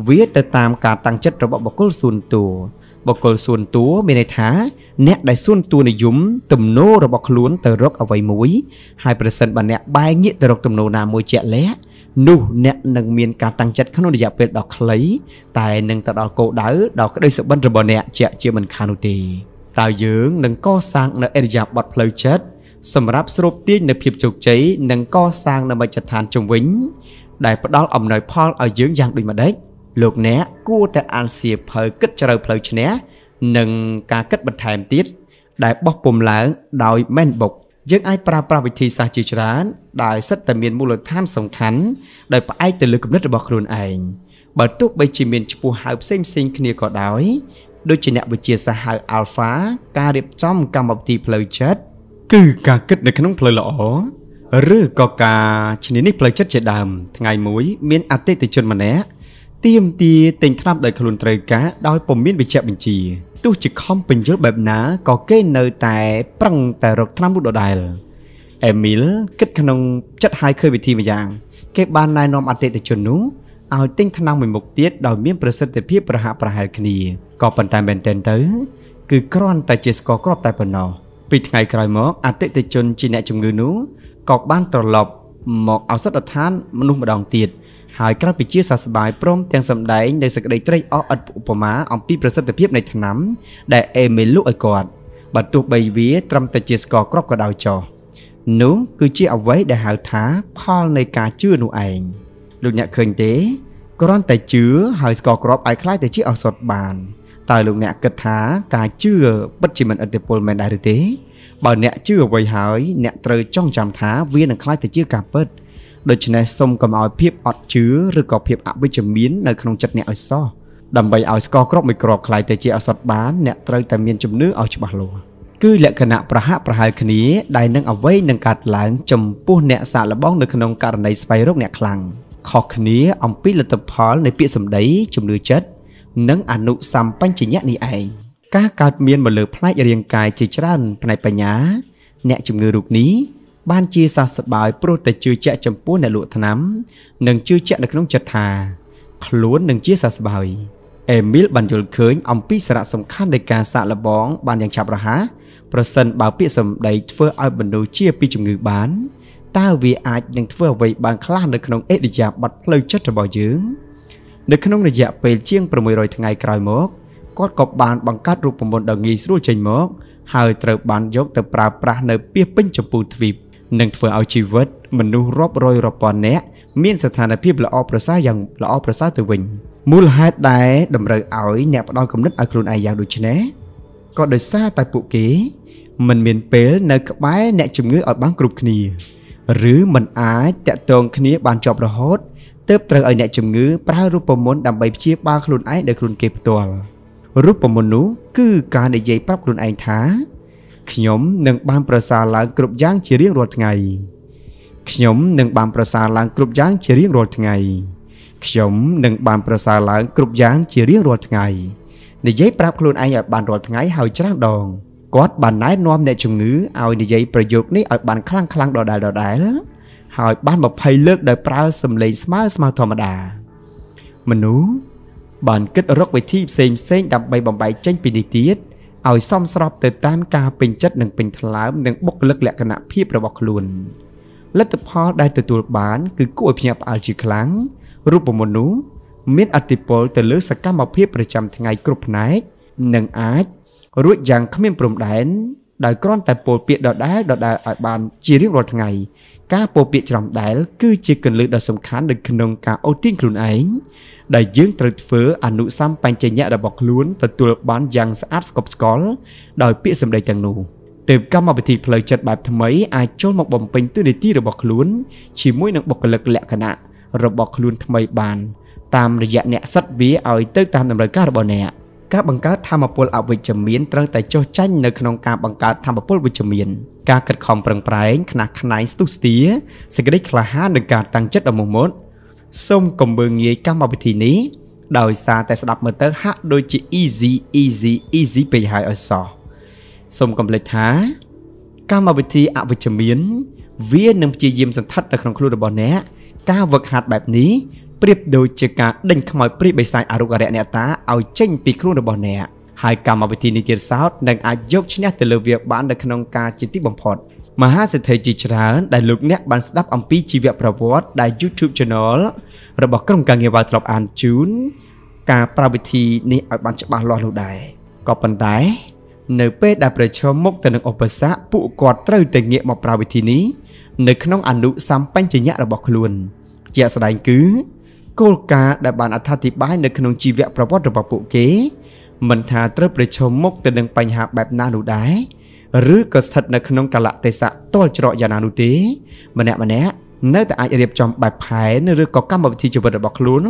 វាទៅតាមការតាំងចិត្តរបស់បុគ្គលស៊ូនតួបកគលសួនតួមានន័យថាអ្នកដែលសួនតួនិយមទំនោររបស់ខ្លួនទៅរក អ្វីមួយហើយប្រសិនបើអ្នកបែរងាកទៅរកទំនោរណាមួយជាក់លាក់នោះអ្នកនឹងមានការតាំងចិត្តក្នុងរយៈពេលដ៏ខ្លីតែនឹងទៅដល់គោលដៅដល់ក្តីសុបិនរបស់អ្នកជាក់ជាមិនខាននោះទេតើយើងនឹងកសាង នៅអរិយាប័ត្រផ្លូវចិត្តសម្រាប់ស្រូបទាញនៅភាពជោគជ័យនិងកសាងនៅមជ្ឈដ្ឋានជំនវិញដែលផ្ដល់អំណោយ ផលឲ្យយើងយ៉ាងដូចម្តេចលោកអ្នកគួរតែអានសៀវភៅគិតជ្រៅផ្លូវឈ្នះនិងការគិតបន្ថែមទៀតដែលបោះពុំឡើងដោយមែនបុកយើងអាចប្រើប្រាស់វិធីសាស្ត្រជាច្រើនដែលសិតតែមានមូលដ្ឋានសំខាន់ដោយផ្អែកទៅលើគំនិតរបស់ខ្លួនឯងបើទោះបីជាមានឈ្មោះហៅផ្សេងផ្សេងគ្នាក៏ដោយដូចជាអ្នកវិទ្យាសាស្ត្រហៅ alpha ការរៀបចំកម្មវិធីផ្លូវចិត្តគឺការគិតនៅក្នុងផ្លូវល្អឬក៏ការឈ្នានីសផ្លូវចិត្តជាដើម ថ្ងៃមួយមានអតិថិជនម្នាក់ទៀមទាទិញថ្នាំដោយខ្លួនត្រូវការដោយពុំមានបញ្ជាបញ្ជាទោះជាខំបញ្យល់បែបណាក៏គេនៅតែ ប្រឹងតែរកថ្នាំនោះដដែលអេមីលគិតក្នុងចិត្តហើយឃើញវិធីម្យ៉ាងគេបានណែនាំអតិថិជននោះឲ្យទិញថ្នាំមួយមុខទៀតដោយមានប្រសិទ្ធភាពប្រហាក់ប្រហែលគ្នាក៏ប៉ុន្តែមែនទែនទៅគឺគ្រាន់តែជាស្ករគ្រាប់តែប៉ុណ្ណោះពីថ្ងៃក្រោយមកអតិថិជនជាអ្នកជំងឺនោះក៏បានត្រឡប់ មកឱសថដ្ឋានមនុស្សម្ដងទៀតហើយក្រៅពីជាសះស្បើយព្រមទាំងសម្ដែងនៅសក្តីត្រេកអរឥតឧបមាអំពីប្រសិទ្ធភាពនៃថ្នាំដែលអេមេលុឲ្យគាត់បើទោះបីវាត្រឹមតែជាស្ករគ្រាប់ក៏ដោយចោះនោះគឺជាអ្វីដែលហៅថាផលនៃការជឿនោះឯងលោកអ្នកឃើញទេគ្រាន់តែជឿហើយស្ករគ្រាប់ឲ្យខ្លាយទៅជាឱសថបានតើលោកអ្នកគិតថាការជឿពិតជាមិនអតិពលមែនដែរឬទេបើអ្នកជឿអ្វីហើយអ្នកត្រូវចងចាំថាវានឹងខ្លាយទៅជាការពិតដូច្នេះសូមកុំឲ្យភាពអត់ជឿឬក៏ភាពអវិជ្ជមាននៅក្នុងចិត្តអ្នកឲ្យសោះដើម្បីឲ្យស្កគ្របមួយគ្រាប់ខ្លាយទៅជាអសត់បាន អ្នកត្រូវតែមានជំនឿឲ្យច្បាស់លាស់គឺលក្ខណៈប្រហាក់ប្រហែលគ្នាដែលនឹងអ្វីនឹងកាត់ឡើងចំពោះ អ្នកសាកល្បងនៅក្នុងករណីស្វែងរកអ្នកខ្លាំងខុសគ្នាអំពីលទ្ធផលនៃពាក្យសម្ដីជំនឿចិត្តនិងអនុសម្បញ្ញញ្ញៈនេះឯងការកើតមានមកលើផ្នែករាងកាយជាច្រើន ផ្នែកបញ្ញា អ្នកជំងឺរូបនេះបានជាសះស្បើយព្រោះតែជឿជាក់ចំពោះអ្នកលក់ថ្នាំនិងជឿជាក់នៅក្នុងចិត្តថាខ្លួននឹងជាសះស្បើយអេមីលបានយល់ឃើញអំពីសារៈសំខាន់នៃការសាកល្បងបានយ៉ាងឆាប់រហ័សប្រសិនបើពាក្យសម្ដីធ្វើឲ្យមនុស្សជាពីជំងឺបានតើវាអាចនឹងធ្វើអ្វីបានខ្លះនៅក្នុងអេតិយាប័តផ្លូវចិត្តរបស់យើងនៅក្នុងរយៈពេលជាង600ថ្ងៃក្រោយមកគាត់ក៏បានបង្កើតរូបមន្តដ៏ងាយស្រួលចេញមក ហើយត្រូវបានយកទៅប្រើប្រាស់នៅពាសពេញចម្ពោះទ្វីបនិងធ្វើឲ្យជីវិត មនុស្សរាប់រយរាប់ពាន់នាក់មានស្ថានភាពល្អប្រសើរយ៉ាងល្អប្រសើរទៅវិញ មូលហេតុដែលតម្រូវឲ្យអ្នកផ្ដល់គំនិតឲ្យខ្លួនឯងយ៉ាងដូចនេះក៏ដោយសារតែពួកគេមិនមានពេលនៅក្បែរអ្នកជំងឺឲ្យបានគ្រប់គ្នាឬមិនអាចតាក់ទងគ្នា បានជាប់រហូតទើបត្រូវឲ្យអ្នកជំងឺប្រើរូបមន្តដើម្បីព្យាបាលខ្លួនឯងដោយខ្លួនគេផ្ទាល់រូបមន្តនោះគឺការនិយាយប្រាប់ខ្លួនឯងថាខ្ញុំនឹងបានប្រសើរឡើងគ្រប់យ៉ាងជារៀងរាល់ថ្ងៃ ខ្ញុំនឹងបានប្រសើរឡើងគ្រប់យ៉ាងជារៀងរាល់ថ្ងៃខ្ញុំនឹងបានប្រសើរឡើងគ្រប់យ៉ាងជារៀងរាល់ថ្ងៃនិយាយប្រាប់ខ្លួនឯងឲ្យបានរាល់ថ្ងៃហើយច្រើនដងគាត់បានណែនាំអ្នកជំងឺឲ្យនិយាយប្រយោគនេះឲ្យបានខ្លាំងខ្លាំងដដែលដដែលហើយបាន20លើកដោយប្រើសម្លេងស្មើស្មើធម្មតាមនុស្សបានគិតរកវិធីផ្សេងផ្សេងដើម្បីបំបែកចេញពីនេះទៀតឲ្យសមស្របទៅតាមការពេញចិត្តនិងពេញថ្លើមនឹងបុគ្គលិកលក្ខណៈភាពរបស់ខ្លួនលទ្ធផលដែលទទួលបានគឺគួរឲ្យភ្ញាក់ផ្អើលជាខ្លាំងរូបមន្តនោះមានអតិពលទៅលើសកម្មភាពប្រចាំថ្ងៃគ្រប់ផ្នែកនិងអាចរួចយ៉ាងគ្មានព្រំដែនដោយគ្រាន់តែពោលពាក្យដដែលដដែលឲ្យបានជារៀងរាល់ថ្ងៃការពោលពាក្យច្រំដែល គឺជាគន្លឹះដ៏សំខាន់នៅក្នុងការអូសទាញខ្លួនឯងដែលយើងត្រូវធ្វើអនុសម្បញ្ញៈរបស់ខ្លួនទទួលបានយ៉ាងស្អាតស្កប់ស្កល់ដោយពាក្យសម្ដីទាំងនោះទើបកម្មវិធីផ្លូវចិត្តបែបថ្មីអាចចូលមកបំពេញទិនាទីរបស់ខ្លួនជាមួយនឹងបុគ្គលិកលក្ខណៈរបស់ខ្លួនថ្មីបានតាមរយៈអ្នកសិតវាឲ្យទៅ តាមតម្រូវការរបស់អ្នកការបង្កើតធមពលអវិជ្ជមានត្រូវតែចុះចាញ់នៅក្នុងការបង្កើតធមពលវិជ្ជមាន ការខិតខំប្រឹងប្រែងខ្នះខ្នែងស្ទុះស្ទាសេចក្តីក្លាហាននិងការតាំងចិត្តដ៏មុមុតសូមកុំមើងងាយកម្មវិធីនេះ ដោយសារតែស្ដាប់មើលទៅហាក់ដូចជា easy easy easy ពេកហើយឲ្យសោះសូមកុំភ្លេចថា កម្មវិធីអវិជ្ជមាន វានឹងព្យាយាមសន្តិដ្ឋនៅក្នុងខ្លួនរបស់អ្នកការវឹកហាត់បែបនេះប្រៀបដូចជាការដេញខ្មោចព្រាបបិសាចអរុករៈអ្នកតាឲ្យចេញពីខ្លួនរបស់អ្នកហើយកម្មវិធីនេះទៀតសោតនឹងអាចយកឈ្នះទៅលើវា បាននៅក្នុងការជាទីបំផុត។មហាសេដ្ឋីជាច្រើនដែលលោកអ្នកបានស្ដាប់អំពីជីវប្រវត្តិដែល YouTube Channel របស់ក្រុមការងារវ៉ាធ្លាប់អានជូនការប្រើវិធីនេះឲ្យបានច្បាស់លាស់នោះដែរក៏ប៉ុន្តែនៅពេលដែលប្រឈមមុខទៅនឹងឧបសគ្គពួកគាត់ត្រូវតែងាកមកប្រើវិធីនេះនៅក្នុងអនុសម្បញ្ញៈរបស់ខ្លួន ជាស្ដែងគឺគោលការណ៍ដែលបានអត្ថាធិប្បាយនៅក្នុងជីវប្រវត្តិរបស់ពួកគេ មិនថាត្រូវប្រឈមមុខទៅនឹងបញ្ហាបែបណានោះដែរឬក៏ស្ថិតនៅក្នុងកលៈទេសៈតលច្រកយ៉ាងណានោះទេម្នាក់ម្នាក់នៅតែអាចរៀបចំបែបផែនឬក៏កម្មវិធីជីវិតរបស់ខ្លួន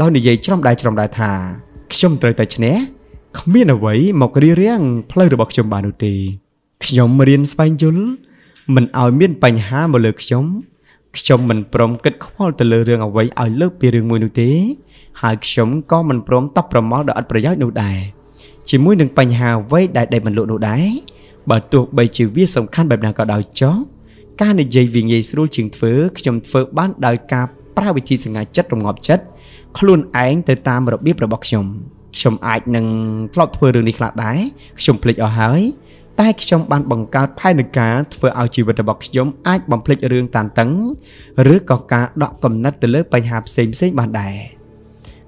ដោយនិយាយច្រំដែរច្រំដែរថាខ្ញុំត្រូវតែឈ្នះគ្មានអ្វីមករារាំងផ្លូវរបស់ខ្ញុំបាននោះទេខ្ញុំរៀនស្វែងយល់មិនឲ្យមានបញ្ហាមកលើខ្ញុំខ្ញុំមិនព្រមគិតខ្វល់ទៅលើរឿងអ្វីឲ្យលើកពីរឿងមួយនោះទេហើយខ្ញុំក៏មិនព្រមតបប្រមល់ដល់អត់ប្រយោជន៍នោះដែរជាមួយនឹងបញ្ហាអ្វីដែលដេកមិនលក់នោះដែរបើទោះបីជាវាសំខាន់បែបណាក៏ដោយចុះការនិយាយវាងាយស្រួលជាងធ្វើខ្ញុំធ្វើបានដោយការប្រើវិធីសង្ហាចិត្តរងាប់ចិត្តខ្លួនឯងទៅតាមរបៀបរបស់ខ្ញុំខ្ញុំអាចនឹងធ្លាប់ធ្វើរឿងនេះខ្លះដែរខ្ញុំភ្លេចអស់ហើយ តែខ្ញុំបានបង្កើតផែនការធ្វើឲ្យជីវិតរបស់ខ្ញុំអាចបំភ្លេចរឿងតានតឹងឬក៏ការដកកំណត់ទៅលើបញ្ហាផ្សេងៗបានដែរ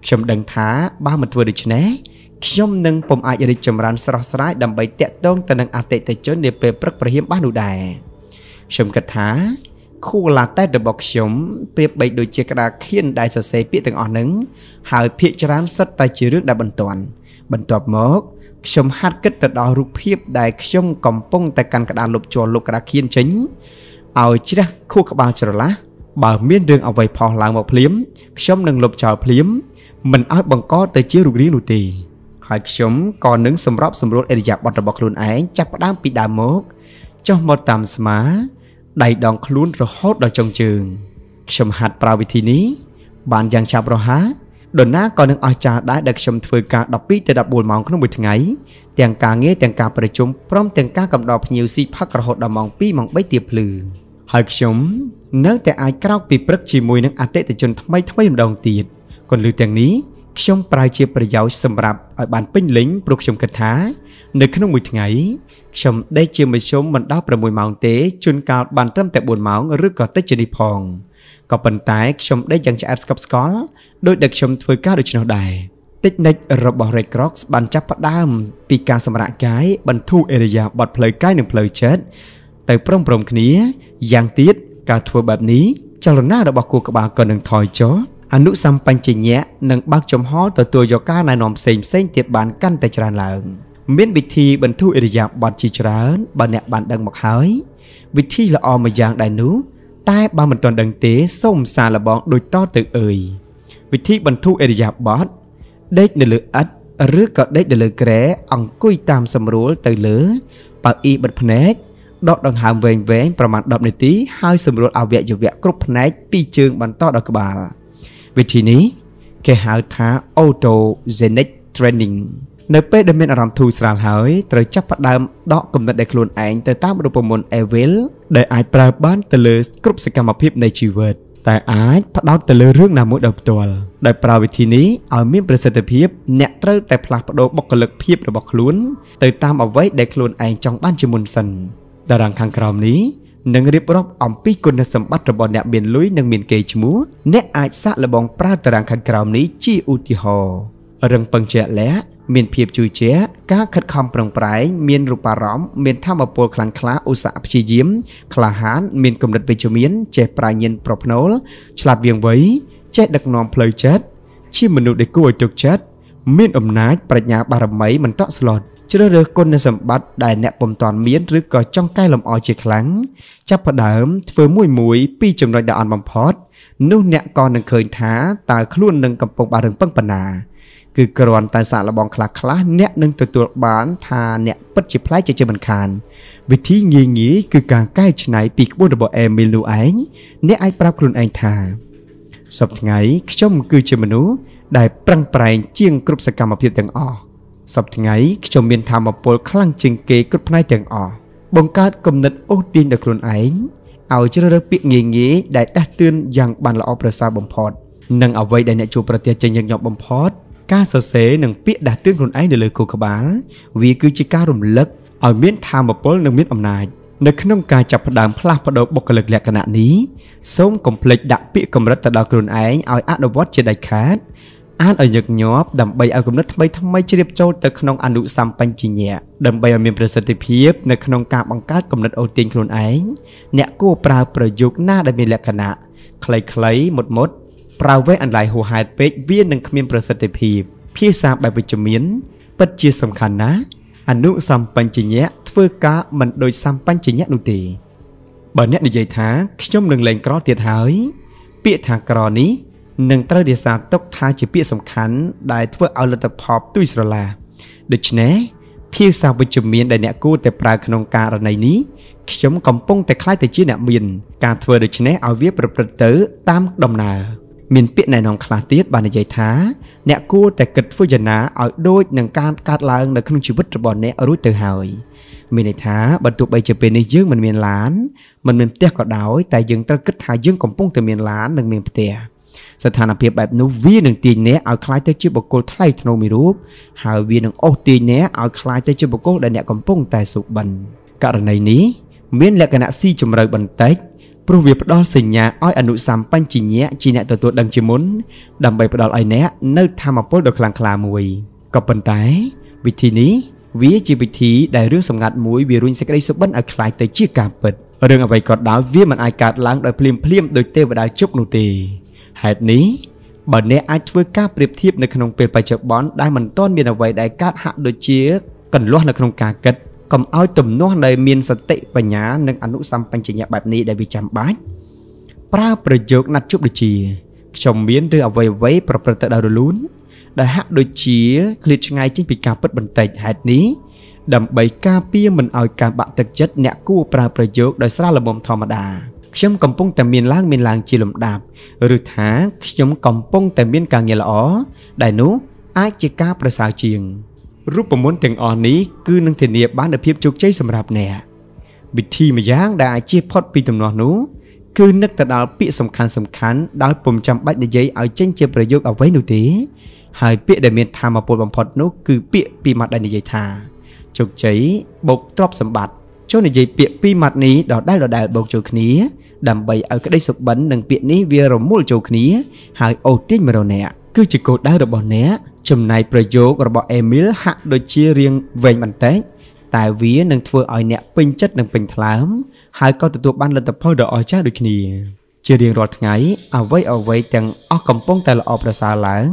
ខ្ញុំដឹងថាបើមិនធ្វើដូច្នេះខ្ញុំនឹងពុំអាចរីកចម្រើនស្រស់ស្រាយដើម្បីតាក់ទងទៅនឹងអតិថិជននាពេលព្រឹកព្រហៀមបាននោះដែរខ្ញុំគិតថាខួរឡាតែរបស់ខ្ញុំប្រៀបបីដូចជាក្តារខៀនដែលសរសេរពាក្យទាំងអស់ហ្នឹងហើយភាកច្រើនសិតតែជារឿងដែលបន្ទាន់បន្ទាប់មកខ្ញុំហាត់គិតទៅដល់រូបភាពដែលខ្ញុំកំពុងតែកាន់ក្តារលុបជាប់លុបក្តារខៀនចេញឲ្យជ្រះខួរក្បាលច្រឡះបើមានរឿងអ្វីផុសឡើងមកភ្លាមខ្ញុំនឹងលុបចោលភ្លាមមិនឲ្យបង្កទៅជារូបរាងនោះទេហើយខ្ញុំក៏នឹងសម្របសម្រួលអេរិយាប័ត្ររបស់ខ្លួនឯងចាប់ផ្ដើមពីដើមមកចុះមកតាមស្មាដៃដងខ្លួនរហូតដល់ចុងជើងខ្ញុំហាត់ប្រើវិធីនេះបានយ៉ាងឆាប់រហ័សដុល្លារក៏នឹងអស្ចារ្យដែរដែលខ្ញុំធ្វើការ12ទៅ14ម៉ោងក្នុងមួយថ្ងៃទាំងការងារទាំងការប្រជុំព្រមទាំងការកំដរភ្ញៀវស៊ីផឹករហូតដល់ម៉ោង2ម៉ោង3ទៀតភ្លឺហើយខ្ញុំនៅតែអាចក្រោកពីព្រឹកជាមួយនឹងអតិថិជនថ្មីថ្មីម្ដងទៀតគន្លឹះទាំងនេះខ្ញុំប្រើជា ប្រយោជន៍សម្រាប់ឲ្យបានពេញលេញព្រោះខ្ញុំគិតថា នៅក្នុងមួយថ្ងៃខ្ញុំដេកជាមធ្យមមិនដល់6ម៉ោងទេជួនកាលបានត្រឹមតែ4ម៉ោងឬក៏តិចជាងនេះផងក៏ប៉ុន្តែខ្ញុំដេកយ៉ាងឆ្អែតស្កប់ស្កល់ដោយដែលខ្ញុំធ្វើការដូច្នោះដែរតិចនិចរបស់ Red Crocs បានចាប់ផ្ដើមពីការសម្រាកកាយបន្ធូរអេរយាបត់ផ្លូវកាយនិងផ្លូវចិត្តទៅព្រមព្រំគ្នាយ៉ាងទៀតការធ្វើបែបនេះចលនារបស់គូក្បាលក៏នឹងថយចុះអនុសម្បញ្ញៈនិងបើកចំហទទួលយកការណែនាំផ្សេងផ្សេងទៀតបានកាន់តែច្រើនឡើងមានវិធីបន្ធូរឥរិយាបថជាច្រើនបើអ្នកបានដឹងមកហើយ វិធីល្អមួយយ៉ាងដែរនោះ តែបើមិនទាន់ដឹងទេសូមសារលបងដូចតទៅអើយវិធីបន្ធូរឥរិយាបថដេកនៅលើឥដ្ឋឬក៏ដេកនៅលើគ្រែអង្គុយតាមសម្រួលទៅលើបើអ៊ីបិទភ្នែកដកដង្ហើមវែងវែងប្រមាណ10នាទីហើយសម្រួលអវយវៈគ្រប់ផ្នែកពីជើងបន្តដល់ក្បាល។វិធីនេះគេហៅថា autogenic training នៅពេលដែលមានអារម្មណ៍ធូរស្រាលហើយត្រូវចាប់ផ្ដើមដកគំនិតដែលខ្លួនឯងទៅតាមរូបមន្ត Evil ដែលអាចប្រើបានទៅលើគ្រប់សកម្មភាពនៃជីវិតតែអាចផ្ដោតទៅលើរឿងណាមួយដោយផ្ទាល់ដោយប្រើវិធីនេះឲ្យមានប្រសិទ្ធភាព អ្នកត្រូវតែផ្លាស់ប្ដូរបុគ្គលិកភាពរបស់ខ្លួនទៅតាមអ្វីដែលខ្លួនឯងចង់បានជាមុនសិនតារាងខាងក្រោមនេះនិងរៀបរាប់អំពីគុណសម្បត្តិរបស់អ្នកមានលុយនិងមានកេរ្តិ៍ឈ្មោះអ្នកអាចសាកល្បងប្រើតារាងខាងក្រោមនេះជាឧទាហរណ៍រឹងពឹងជាក់លាក់មានភាពជឿជាក់ការខិតខំប្រឹងប្រែងមានរូបារម្ភមានធម៌ពលខ្លាំងក្លាឧស្សាហ៍ព្យាយាមក្លាហានមានគំនិតវិជ្ជមានចេះប្រាជ្ញាប្រភ្នូលឆ្លាតវៃវៃចេះដឹកនាំផ្លូវចិត្តជាមនុស្សដែលគួរឲ្យទុកចិត្តមានអំណាចប្រាជ្ញាបារមីមិនតក់ស្លុតជ្រើសរើសគុណសម្បត្តិដែលអ្នកពុំទាន់មានឬក៏ចង់កែលម្អជាខ្លាំងចាប់ផ្ដើម ធ្វើមួយមួយពីចំណុចដែលអន់បំផុតនោះអ្នកក៏នឹងឃើញថាតើខ្លួននឹងកំពុងបានរឹងពឹងប៉ុណ្ណាគឺគ្រាន់តែសាកល្បងខ្លះខ្លះអ្នកនឹងទទួលបាន ថាអ្នកពិតជាប្លែកជាជាមិនខានវិធីងាយងាយគឺការកែច្នៃ ពីក្បួនរបស់អេមីលនោះឯងអ្នកអាចប្រាប់ខ្លួនឯងថាសប្តាហ៍ថ្ងៃខ្ញុំគឺជាមនុស្សដែលប្រឹងប្រែងជាង គ្រប់សកម្មភាពទាំងអស់សប្ថ្ងៃខ្ញុំមានធម៌ពលខ្លាំងជាងគេគ្រប់ផ្នែកទាំងអស់បង្កើតគំនិតអូសទាញដល់ខ្លួនឯងឲ្យជ្រើសរើសពាក្យងាយងាយដែលដាស់តឿនយ៉ាងបានល្អប្រសើរបំផុតនិងអ្វីដែលអ្នកជួបប្រទះចេញញឹកញាប់បំផុតការសរសេរនិងពាក្យដាស់តឿនខ្លួនឯងនៅលើគោក្បាលវាគឺជាការរំលឹកឲ្យមានធម៌ពលនិងមានអំណាចនៅក្នុងការចាប់ផ្ដើមផ្លាស់ប្ដូរបុគ្គលិកលក្ខណៈនេះសូមកុំភ្លេចដាក់ពាក្យកម្រិតទៅដល់ខ្លួនឯងឲ្យអនុវត្តជាដាច់ខាតអានឲ្យញឹកញាប់ដើម្បីឲ្យគំនិតថ្មីថ្មីជ្រាបចូលទៅក្នុងអនុសម្បញ្ញៈដើម្បីឲ្យមានប្រសិទ្ធភាពនៅក្នុងការបង្កើតគំនិតអូទាញខ្លួនឯងអ្នកគួរប្រើប្រយោគណាដែលមានលក្ខណៈខ្លីៗមុតមុតប្រើវេះអន្លាយហួហេតុពេកវានឹងគ្មានប្រសិទ្ធភាពភាសាបែបវិជ្ជមានពិតជាសំខាន់ណាស់អនុសម្បញ្ញៈធ្វើការមិនដូចសម្បញ្ញៈនោះទេបើអ្នកនិយាយថា ខ្ញុំនឹងលែងក្រទៀតហើយ ពាក្យថាក្រនេះនិងត្រូវរក្សាទុកថាជាពាក្យសំខាន់ ដែលធ្វើឲ្យលទ្ធផលទុយស្រឡាដូច្នេះភាសាវិជ្ជមានដែលអ្នកគួរតែប្រើក្នុងករណីនេះខ្ញុំកំពុងតែខ្លាចទៅជាអ្នកមានការធ្វើដូច្នេះឲ្យវា ប្រព្រឹត្តទៅតាមដំណើរមានពាក្យណែនាំខ្លះទៀតបាននិយាយថាអ្នកគួរតែគិតធ្វើយ៉ាងណាឲ្យដូចនឹងការកើតឡើង នៅក្នុងជីវិតរបស់អ្នករួចទៅហើយមានន័យថាបើទោះបីជាពេលនេះយើងមិនមានឡានមិនមានផ្ទះក៏ដោយតែយើងត្រូវគិតថាយើងកំពុងតែមានឡាននិងមានផ្ទះស្ថានភាពបែបនោះវានឹងទាញអ្នកឲ្យខ្លាចទៅជាបុគ្គលថ្លៃថ្នូរមួយរូបហើយវានឹងអូសទាញអ្នកឲ្យខ្លាចទៅជាបុគ្គលដែលអ្នកកំពុងតែសុបិនករណីនេះមានលក្ខណៈស៊ីជម្រៅបន្តិចព្រោះវាផ្ដល់សញ្ញាឲ្យអនុសម្បញ្ញញ្ញៈជាអ្នកទទួលដឹងជាមុនដើម្បីផ្ដល់ឲ្យអ្នកនៅធម្មពលដ៏ខ្លាំងក្លាមួយក៏ប៉ុន្តែវិធីនេះវាជាវិធីដែលរឿងសម្ងាត់មួយវារុញសេចក្តីសុបិនឲ្យคล้ายទៅជាការពិតរឿងអ្វីក៏ដោយវាមិនអាចកើតឡើងដោយភ្លាមភ្លាមដោយទេវតាជប់នោះទេហេតុនេះបើអ្នកអាចធ្វើការប្រៀបធៀបនៅក្នុងពេលបច្ចុប្បន្នដែលមិនទាន់មានអ្វីដែលកើតហាក់ដូចជាកន្លោះនៅក្នុងការគិតកុំឲ្យទំនាស់ដែលមានសតិបញ្ញានិងអនុសម្បញ្ញៈបែបនេះដែលវាចាំបាច់ប្រើប្រយោគណាត់ជប់ដូចជាខ្ញុំមានឬអ្វីអ្វីប្រព្រឹត្តទៅដោយរលូនដែលហាក់ដូចជាឃ្លាតឆ្ងាយចេញពីការពិតបន្តិចហេតុនេះដើម្បីការពារមិនឲ្យការបាក់ទឹកចិត្តអ្នកគួរប្រើប្រយោគដោយស្រាលល្មមធម្មតា។ខ្ញុំកំពុងតែមានឡើង មានឡើងជាលំដាប់ឬថា ខ្ញុំកំពុងតែមានការងារល្អដែលនោះអាចជាការប្រសើរជាងរូបមន្តទាំងអស់នេះគឺនឹងធានាបាននូវភាពជោគជ័យសម្រាប់អ្នកវិធីម្យ៉ាងដែលអាចជៀសផុតពីទំនាស់នោះ គឺនឹកទៅដល់ពាក្យសំខាន់សំខាន់ដោយពុំចាំបាច់និយាយឲ្យចេញជាប្រយោគអ្វីនោះទេ ហើយពាក្យដែលមានធម៌ពលបំផុតនោះគឺពាក្យពីមាត់ដែលនិយាយថាជោគជ័យបូកទ្រព្យសម្បត្តិចូលនិយាយពាក្យពីរម៉ាត់នេះដដែលដដែលបោកចូលគ្នាដើម្បីឲ្យក្តីសុបិននិងពាក្យនេះវារមុលចូលគ្នាហើយអូសទាញមករអ្នកគឺជាគោលដៅរបស់អ្នកចំណាយប្រយោគរបស់អេមីលហាក់ដូចជារៀងវែងបន្តិចតែវានឹងធ្វើឲ្យអ្នកពេញចិត្តនិងពេញថ្លើមហើយក៏ទទួលបានលទ្ធផលដ៏អស្ចារ្យដូចគ្នាជារៀងរាល់ថ្ងៃ អ្វីអ្វីទាំងអស់កំពុង តែល្អប្រសើរឡើង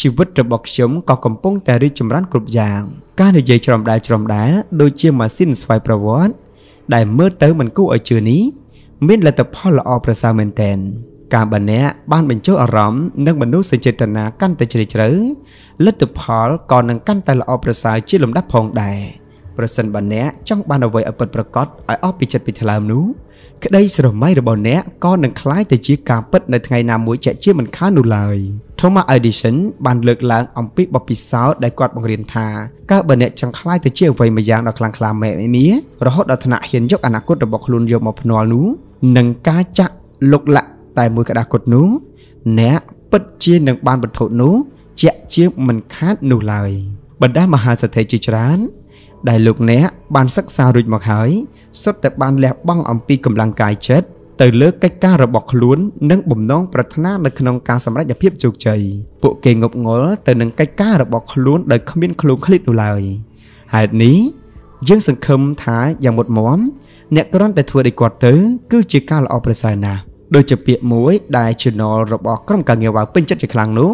ជីវិតរបស់ខ្ញុំក៏កំពុងតែរីកចម្រើនគ្រប់យ៉ាង ការនិយាយច្រំដែលច្រំដែលដូចជាម៉ាស៊ីនស្វ័យប្រវត្តិដែលមើលទៅមិនគួរឲ្យជឿនេះមានលទ្ធផលល្អប្រសើរមែនទែនការបណែបានបញ្ចូលអារម្មណ៍និងមនុស្សសេចក្ដីកាន់តែជ្រាលជ្រៅលទ្ធផលក៏នឹងកាន់តែល្អប្រសើរជាលំដាប់ផងដែរប្រសិនបណែចង់បានអ្វីឲ្យពិតប្រាកដឲ្យអស់ពីចិត្តពីថ្លើមនោះក្តីស្រមៃរបស់អ្នកក៏នឹងคล้ายទៅជាការពិតនៅថ្ងៃណាមួយជាក់ជាមិនខាននោះឡើយ Thomas Edison បានលើកឡើងអំពីបទពិសោធន៍ដែលគាត់បង្រៀនថាកើបើអ្នកចង់คล้ายទៅជាអ្វីមួយយ៉ាងដ៏ខ្លាំងក្លាមែននេះរហូតដល់ថ្នាក់ហ៊ានយកអនាគតរបស់ខ្លួនយកមកភ្នាល់នោះនឹងការចាក់លុកលាក់តែមួយក្តារគត់នោះអ្នកពិតជានឹងបានបន្ធូរនោះជាក់ជាមិនខាតនោះឡើយបណ្ដាមហាសេដ្ឋីជាច្រើនដែលលោកអ្នកបានសិក្សារួចមកហើយសុទ្ធតែបានលះបង់អំពីកម្លាំងកាយចិត្តទៅលើកិច្ចការរបស់ខ្លួននិងបំណងប្រាថ្នានៅក្នុងការសម្រេចភាពជោគជ័យពួកគេងប់ងល់ទៅនឹងកិច្ចការរបស់ខ្លួនដោយគ្មានខ្លួនឃ្លាតនោះឡើយហេតុនេះយើងសង្ឃឹមថាយ៉ាងមុតមមអ្នកគ្រាន់តែធ្វើដូចគាត់ទៅគឺជាការល្អប្រសើរណាស់ដូចជាពាក្យមួយដែល channel របស់ក្រុមការងារវ៉ាវពេញចិត្តជាខ្លាំងនោះ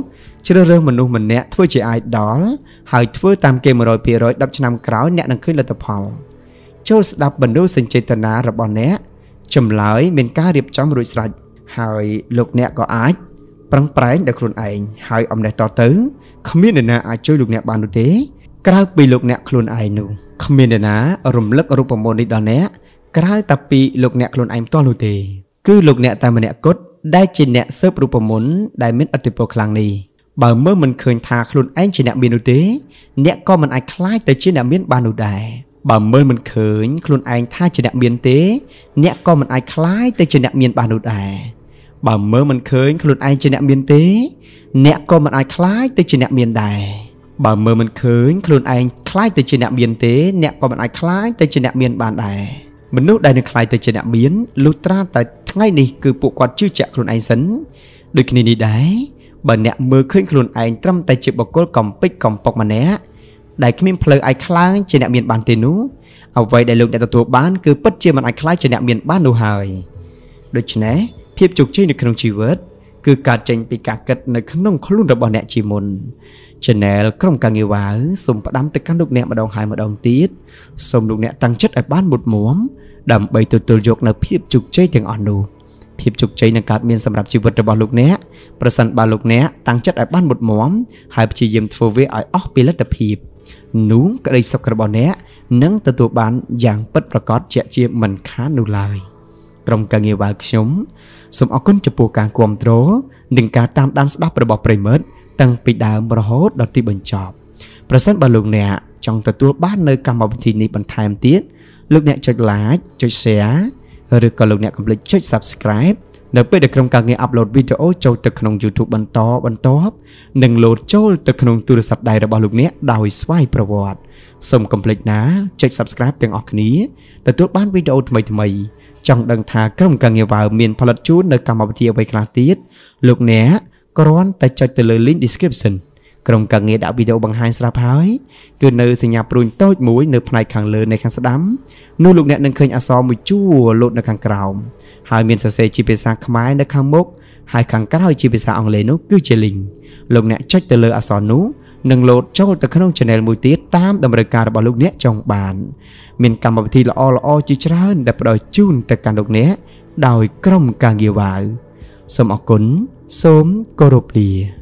ជ្រើសរើសមនុស្សម្នាក់ធ្វើជា idol ហើយធ្វើតាមគេ100% 10ឆ្នាំក្រោយអ្នកនឹងឃើញលទ្ធផលចូលស្ដាប់បណ្ដូលសេចក្ដីតនារបស់អ្នកចម្លើយមានការរៀបចំរួចស្រេចហើយលោកអ្នកក៏អាចប្រឹងប្រែងដល់ខ្លួនឯងហើយអំណេះតទៅគ្មាននរណាអាចជួយលោកអ្នកបាននោះទេក្រៅពីលោកអ្នកខ្លួនឯងនោះគ្មាននរណារំលឹករូបមន្តនេះដល់អ្នកក្រៅតែពីលោកអ្នកខ្លួនឯងផ្ទាល់នោះទេគឺលោកអ្នកតែម្នាក់គត់ដែលជាអ្នកស៊ើបរូបមន្តដែលមានអធិពលខ្លាំងនេះបើមើលមិនឃើញថាខ្លួនឯងជាអ្នកមាននោះទេ អ្នកក៏មិនអាចคล้ายទៅជាអ្នកមានបាននោះដែរបើមើលមិនឃើញខ្លួនឯងថាជាអ្នកមានទេ អ្នកក៏មិនអាចคล้ายទៅជាអ្នកមានបាននោះដែរបើមើលមិនឃើញខ្លួនឯងជាអ្នកមានទេអ្នកក៏មិនអាចคล้ายទៅជាអ្នកមានដែរបើមើលមិនឃើញខ្លួនឯងคล้ายទៅជាអ្នកមានទេអ្នកក៏មិនអាចคล้ายទៅជាអ្នកមានបានដែរមនុស្សដែលនឹងខ្លាយទៅជាអ្នកមានលុះត្រាតែថ្ងៃនេះគឺពួកគាត់ជឿជាក់ខ្លួនឯងសិនដូចគ្នានេះដែរបើអ្នកមើលឃើញខ្លួនឯងត្រឹមតែជាបុគ្គលកំពេចកំពុកម្នាក់ដែលគ្មានផ្លូវអាចខ្លាំងជាអ្នកមានបានទេនោះអ្វីដែលលោកអ្នកទទួលបានគឺពិតជាមិនអាចខ្លាយជាអ្នកមានបាននោះហើយដូច្នេះភាពជោគជ័យនៅក្នុងជីវិតគឺកើតចេញពីការគិតនៅក្នុងខ្លួនរបស់អ្នកជាមុន Channel ក្រុមការងារវ៉ាវសូមផ្ដាំទៅកាន់លោកអ្នកម្ដងហើយម្ដងទៀតសូមលោកអ្នកតាំងចិត្តឲ្យបានមុតមមដើម្បីទទួលយកនៅ ភាពជោគជ័យទាំងអស់នោះភាពជោគជ័យនឹងកើតមានសម្រាប់ជីវិតរបស់លោកអ្នកប្រសិនបើលោកអ្នកតាំងចិត្តឲ្យបានមុតមមហើយព្យាយាមធ្វើវាឲ្យអស់ពីលទ្ធភាពនោះក្តីសុខរបស់អ្នកនឹងទទួលបានយ៉ាងពិតប្រាកដជាក់ជាមិនខាននោះឡើយក្រុមការងារវ៉ាល់ខ្ញុំសូមអរគុណចំពោះការគ្រប់គ្រងនិងការតាមដានស្ដាប់របស់ប្រិមិត្តតាំងពីដើមរហូតដល់ទីបញ្ចប់ប្រសិនបើលោកអ្នកចង់ទទួលបាននៅកម្មវិធីនេះបន្ថែមទៀតលោកអ្នកចុច like ចុច share ឬក៏លោកអ្នកកុំភ្លេចចុច subscribe នៅពេលដែលក្រុមការងារអាប់ឡូតវីដេអូចូលទៅក្នុង YouTube បន្តបន្ទាប់និងលោតចូលទៅក្នុងទូរស័ព្ទដៃរបស់លោកអ្នកដោយស្វ័យប្រវត្តិសូមកុំភ្លេចណាចុច Subscribe ទាំងអស់គ្នាទទួលបានវីដេអូថ្មីៗចង់ដឹងថាក្រុមការងារវ៉ៅមានផលិតជូននៅកម្មវិធីអ្វីខ្លះទៀតលោកអ្នកគ្រាន់តែចុចទៅលើ link description ក្រុមការងារដាក់វីដេអូបង្ហាញស្រាប់ហើយគឺនៅសញ្ញាព្រួញតូចមួយ នៅផ្នែកខាងលើនៃខាងស្ដាំនោះលោកអ្នកនឹងឃើញអក្សរមួយជួរលោតនៅខាងក្រោមហើយមានសរសេរជាភាសាខ្មែរនៅខាងមុខហើយខាងក្រោយជាភាសាអង់គ្លេសនោះគឺជា link លោកអ្នកចុចទៅលើអក្សរនោះនិងលោតចូលទៅក្នុង channel មួយទៀតតាមតម្រូវការរបស់លោកអ្នកចង់បានមានកម្មវិធីល្អល្អជាច្រើនដែលផ្ដល់ជូនទៅកាន់លោកអ្នកដោយក្រុមការងារវ៉ាវសូមអរគុណសូមគោរពលា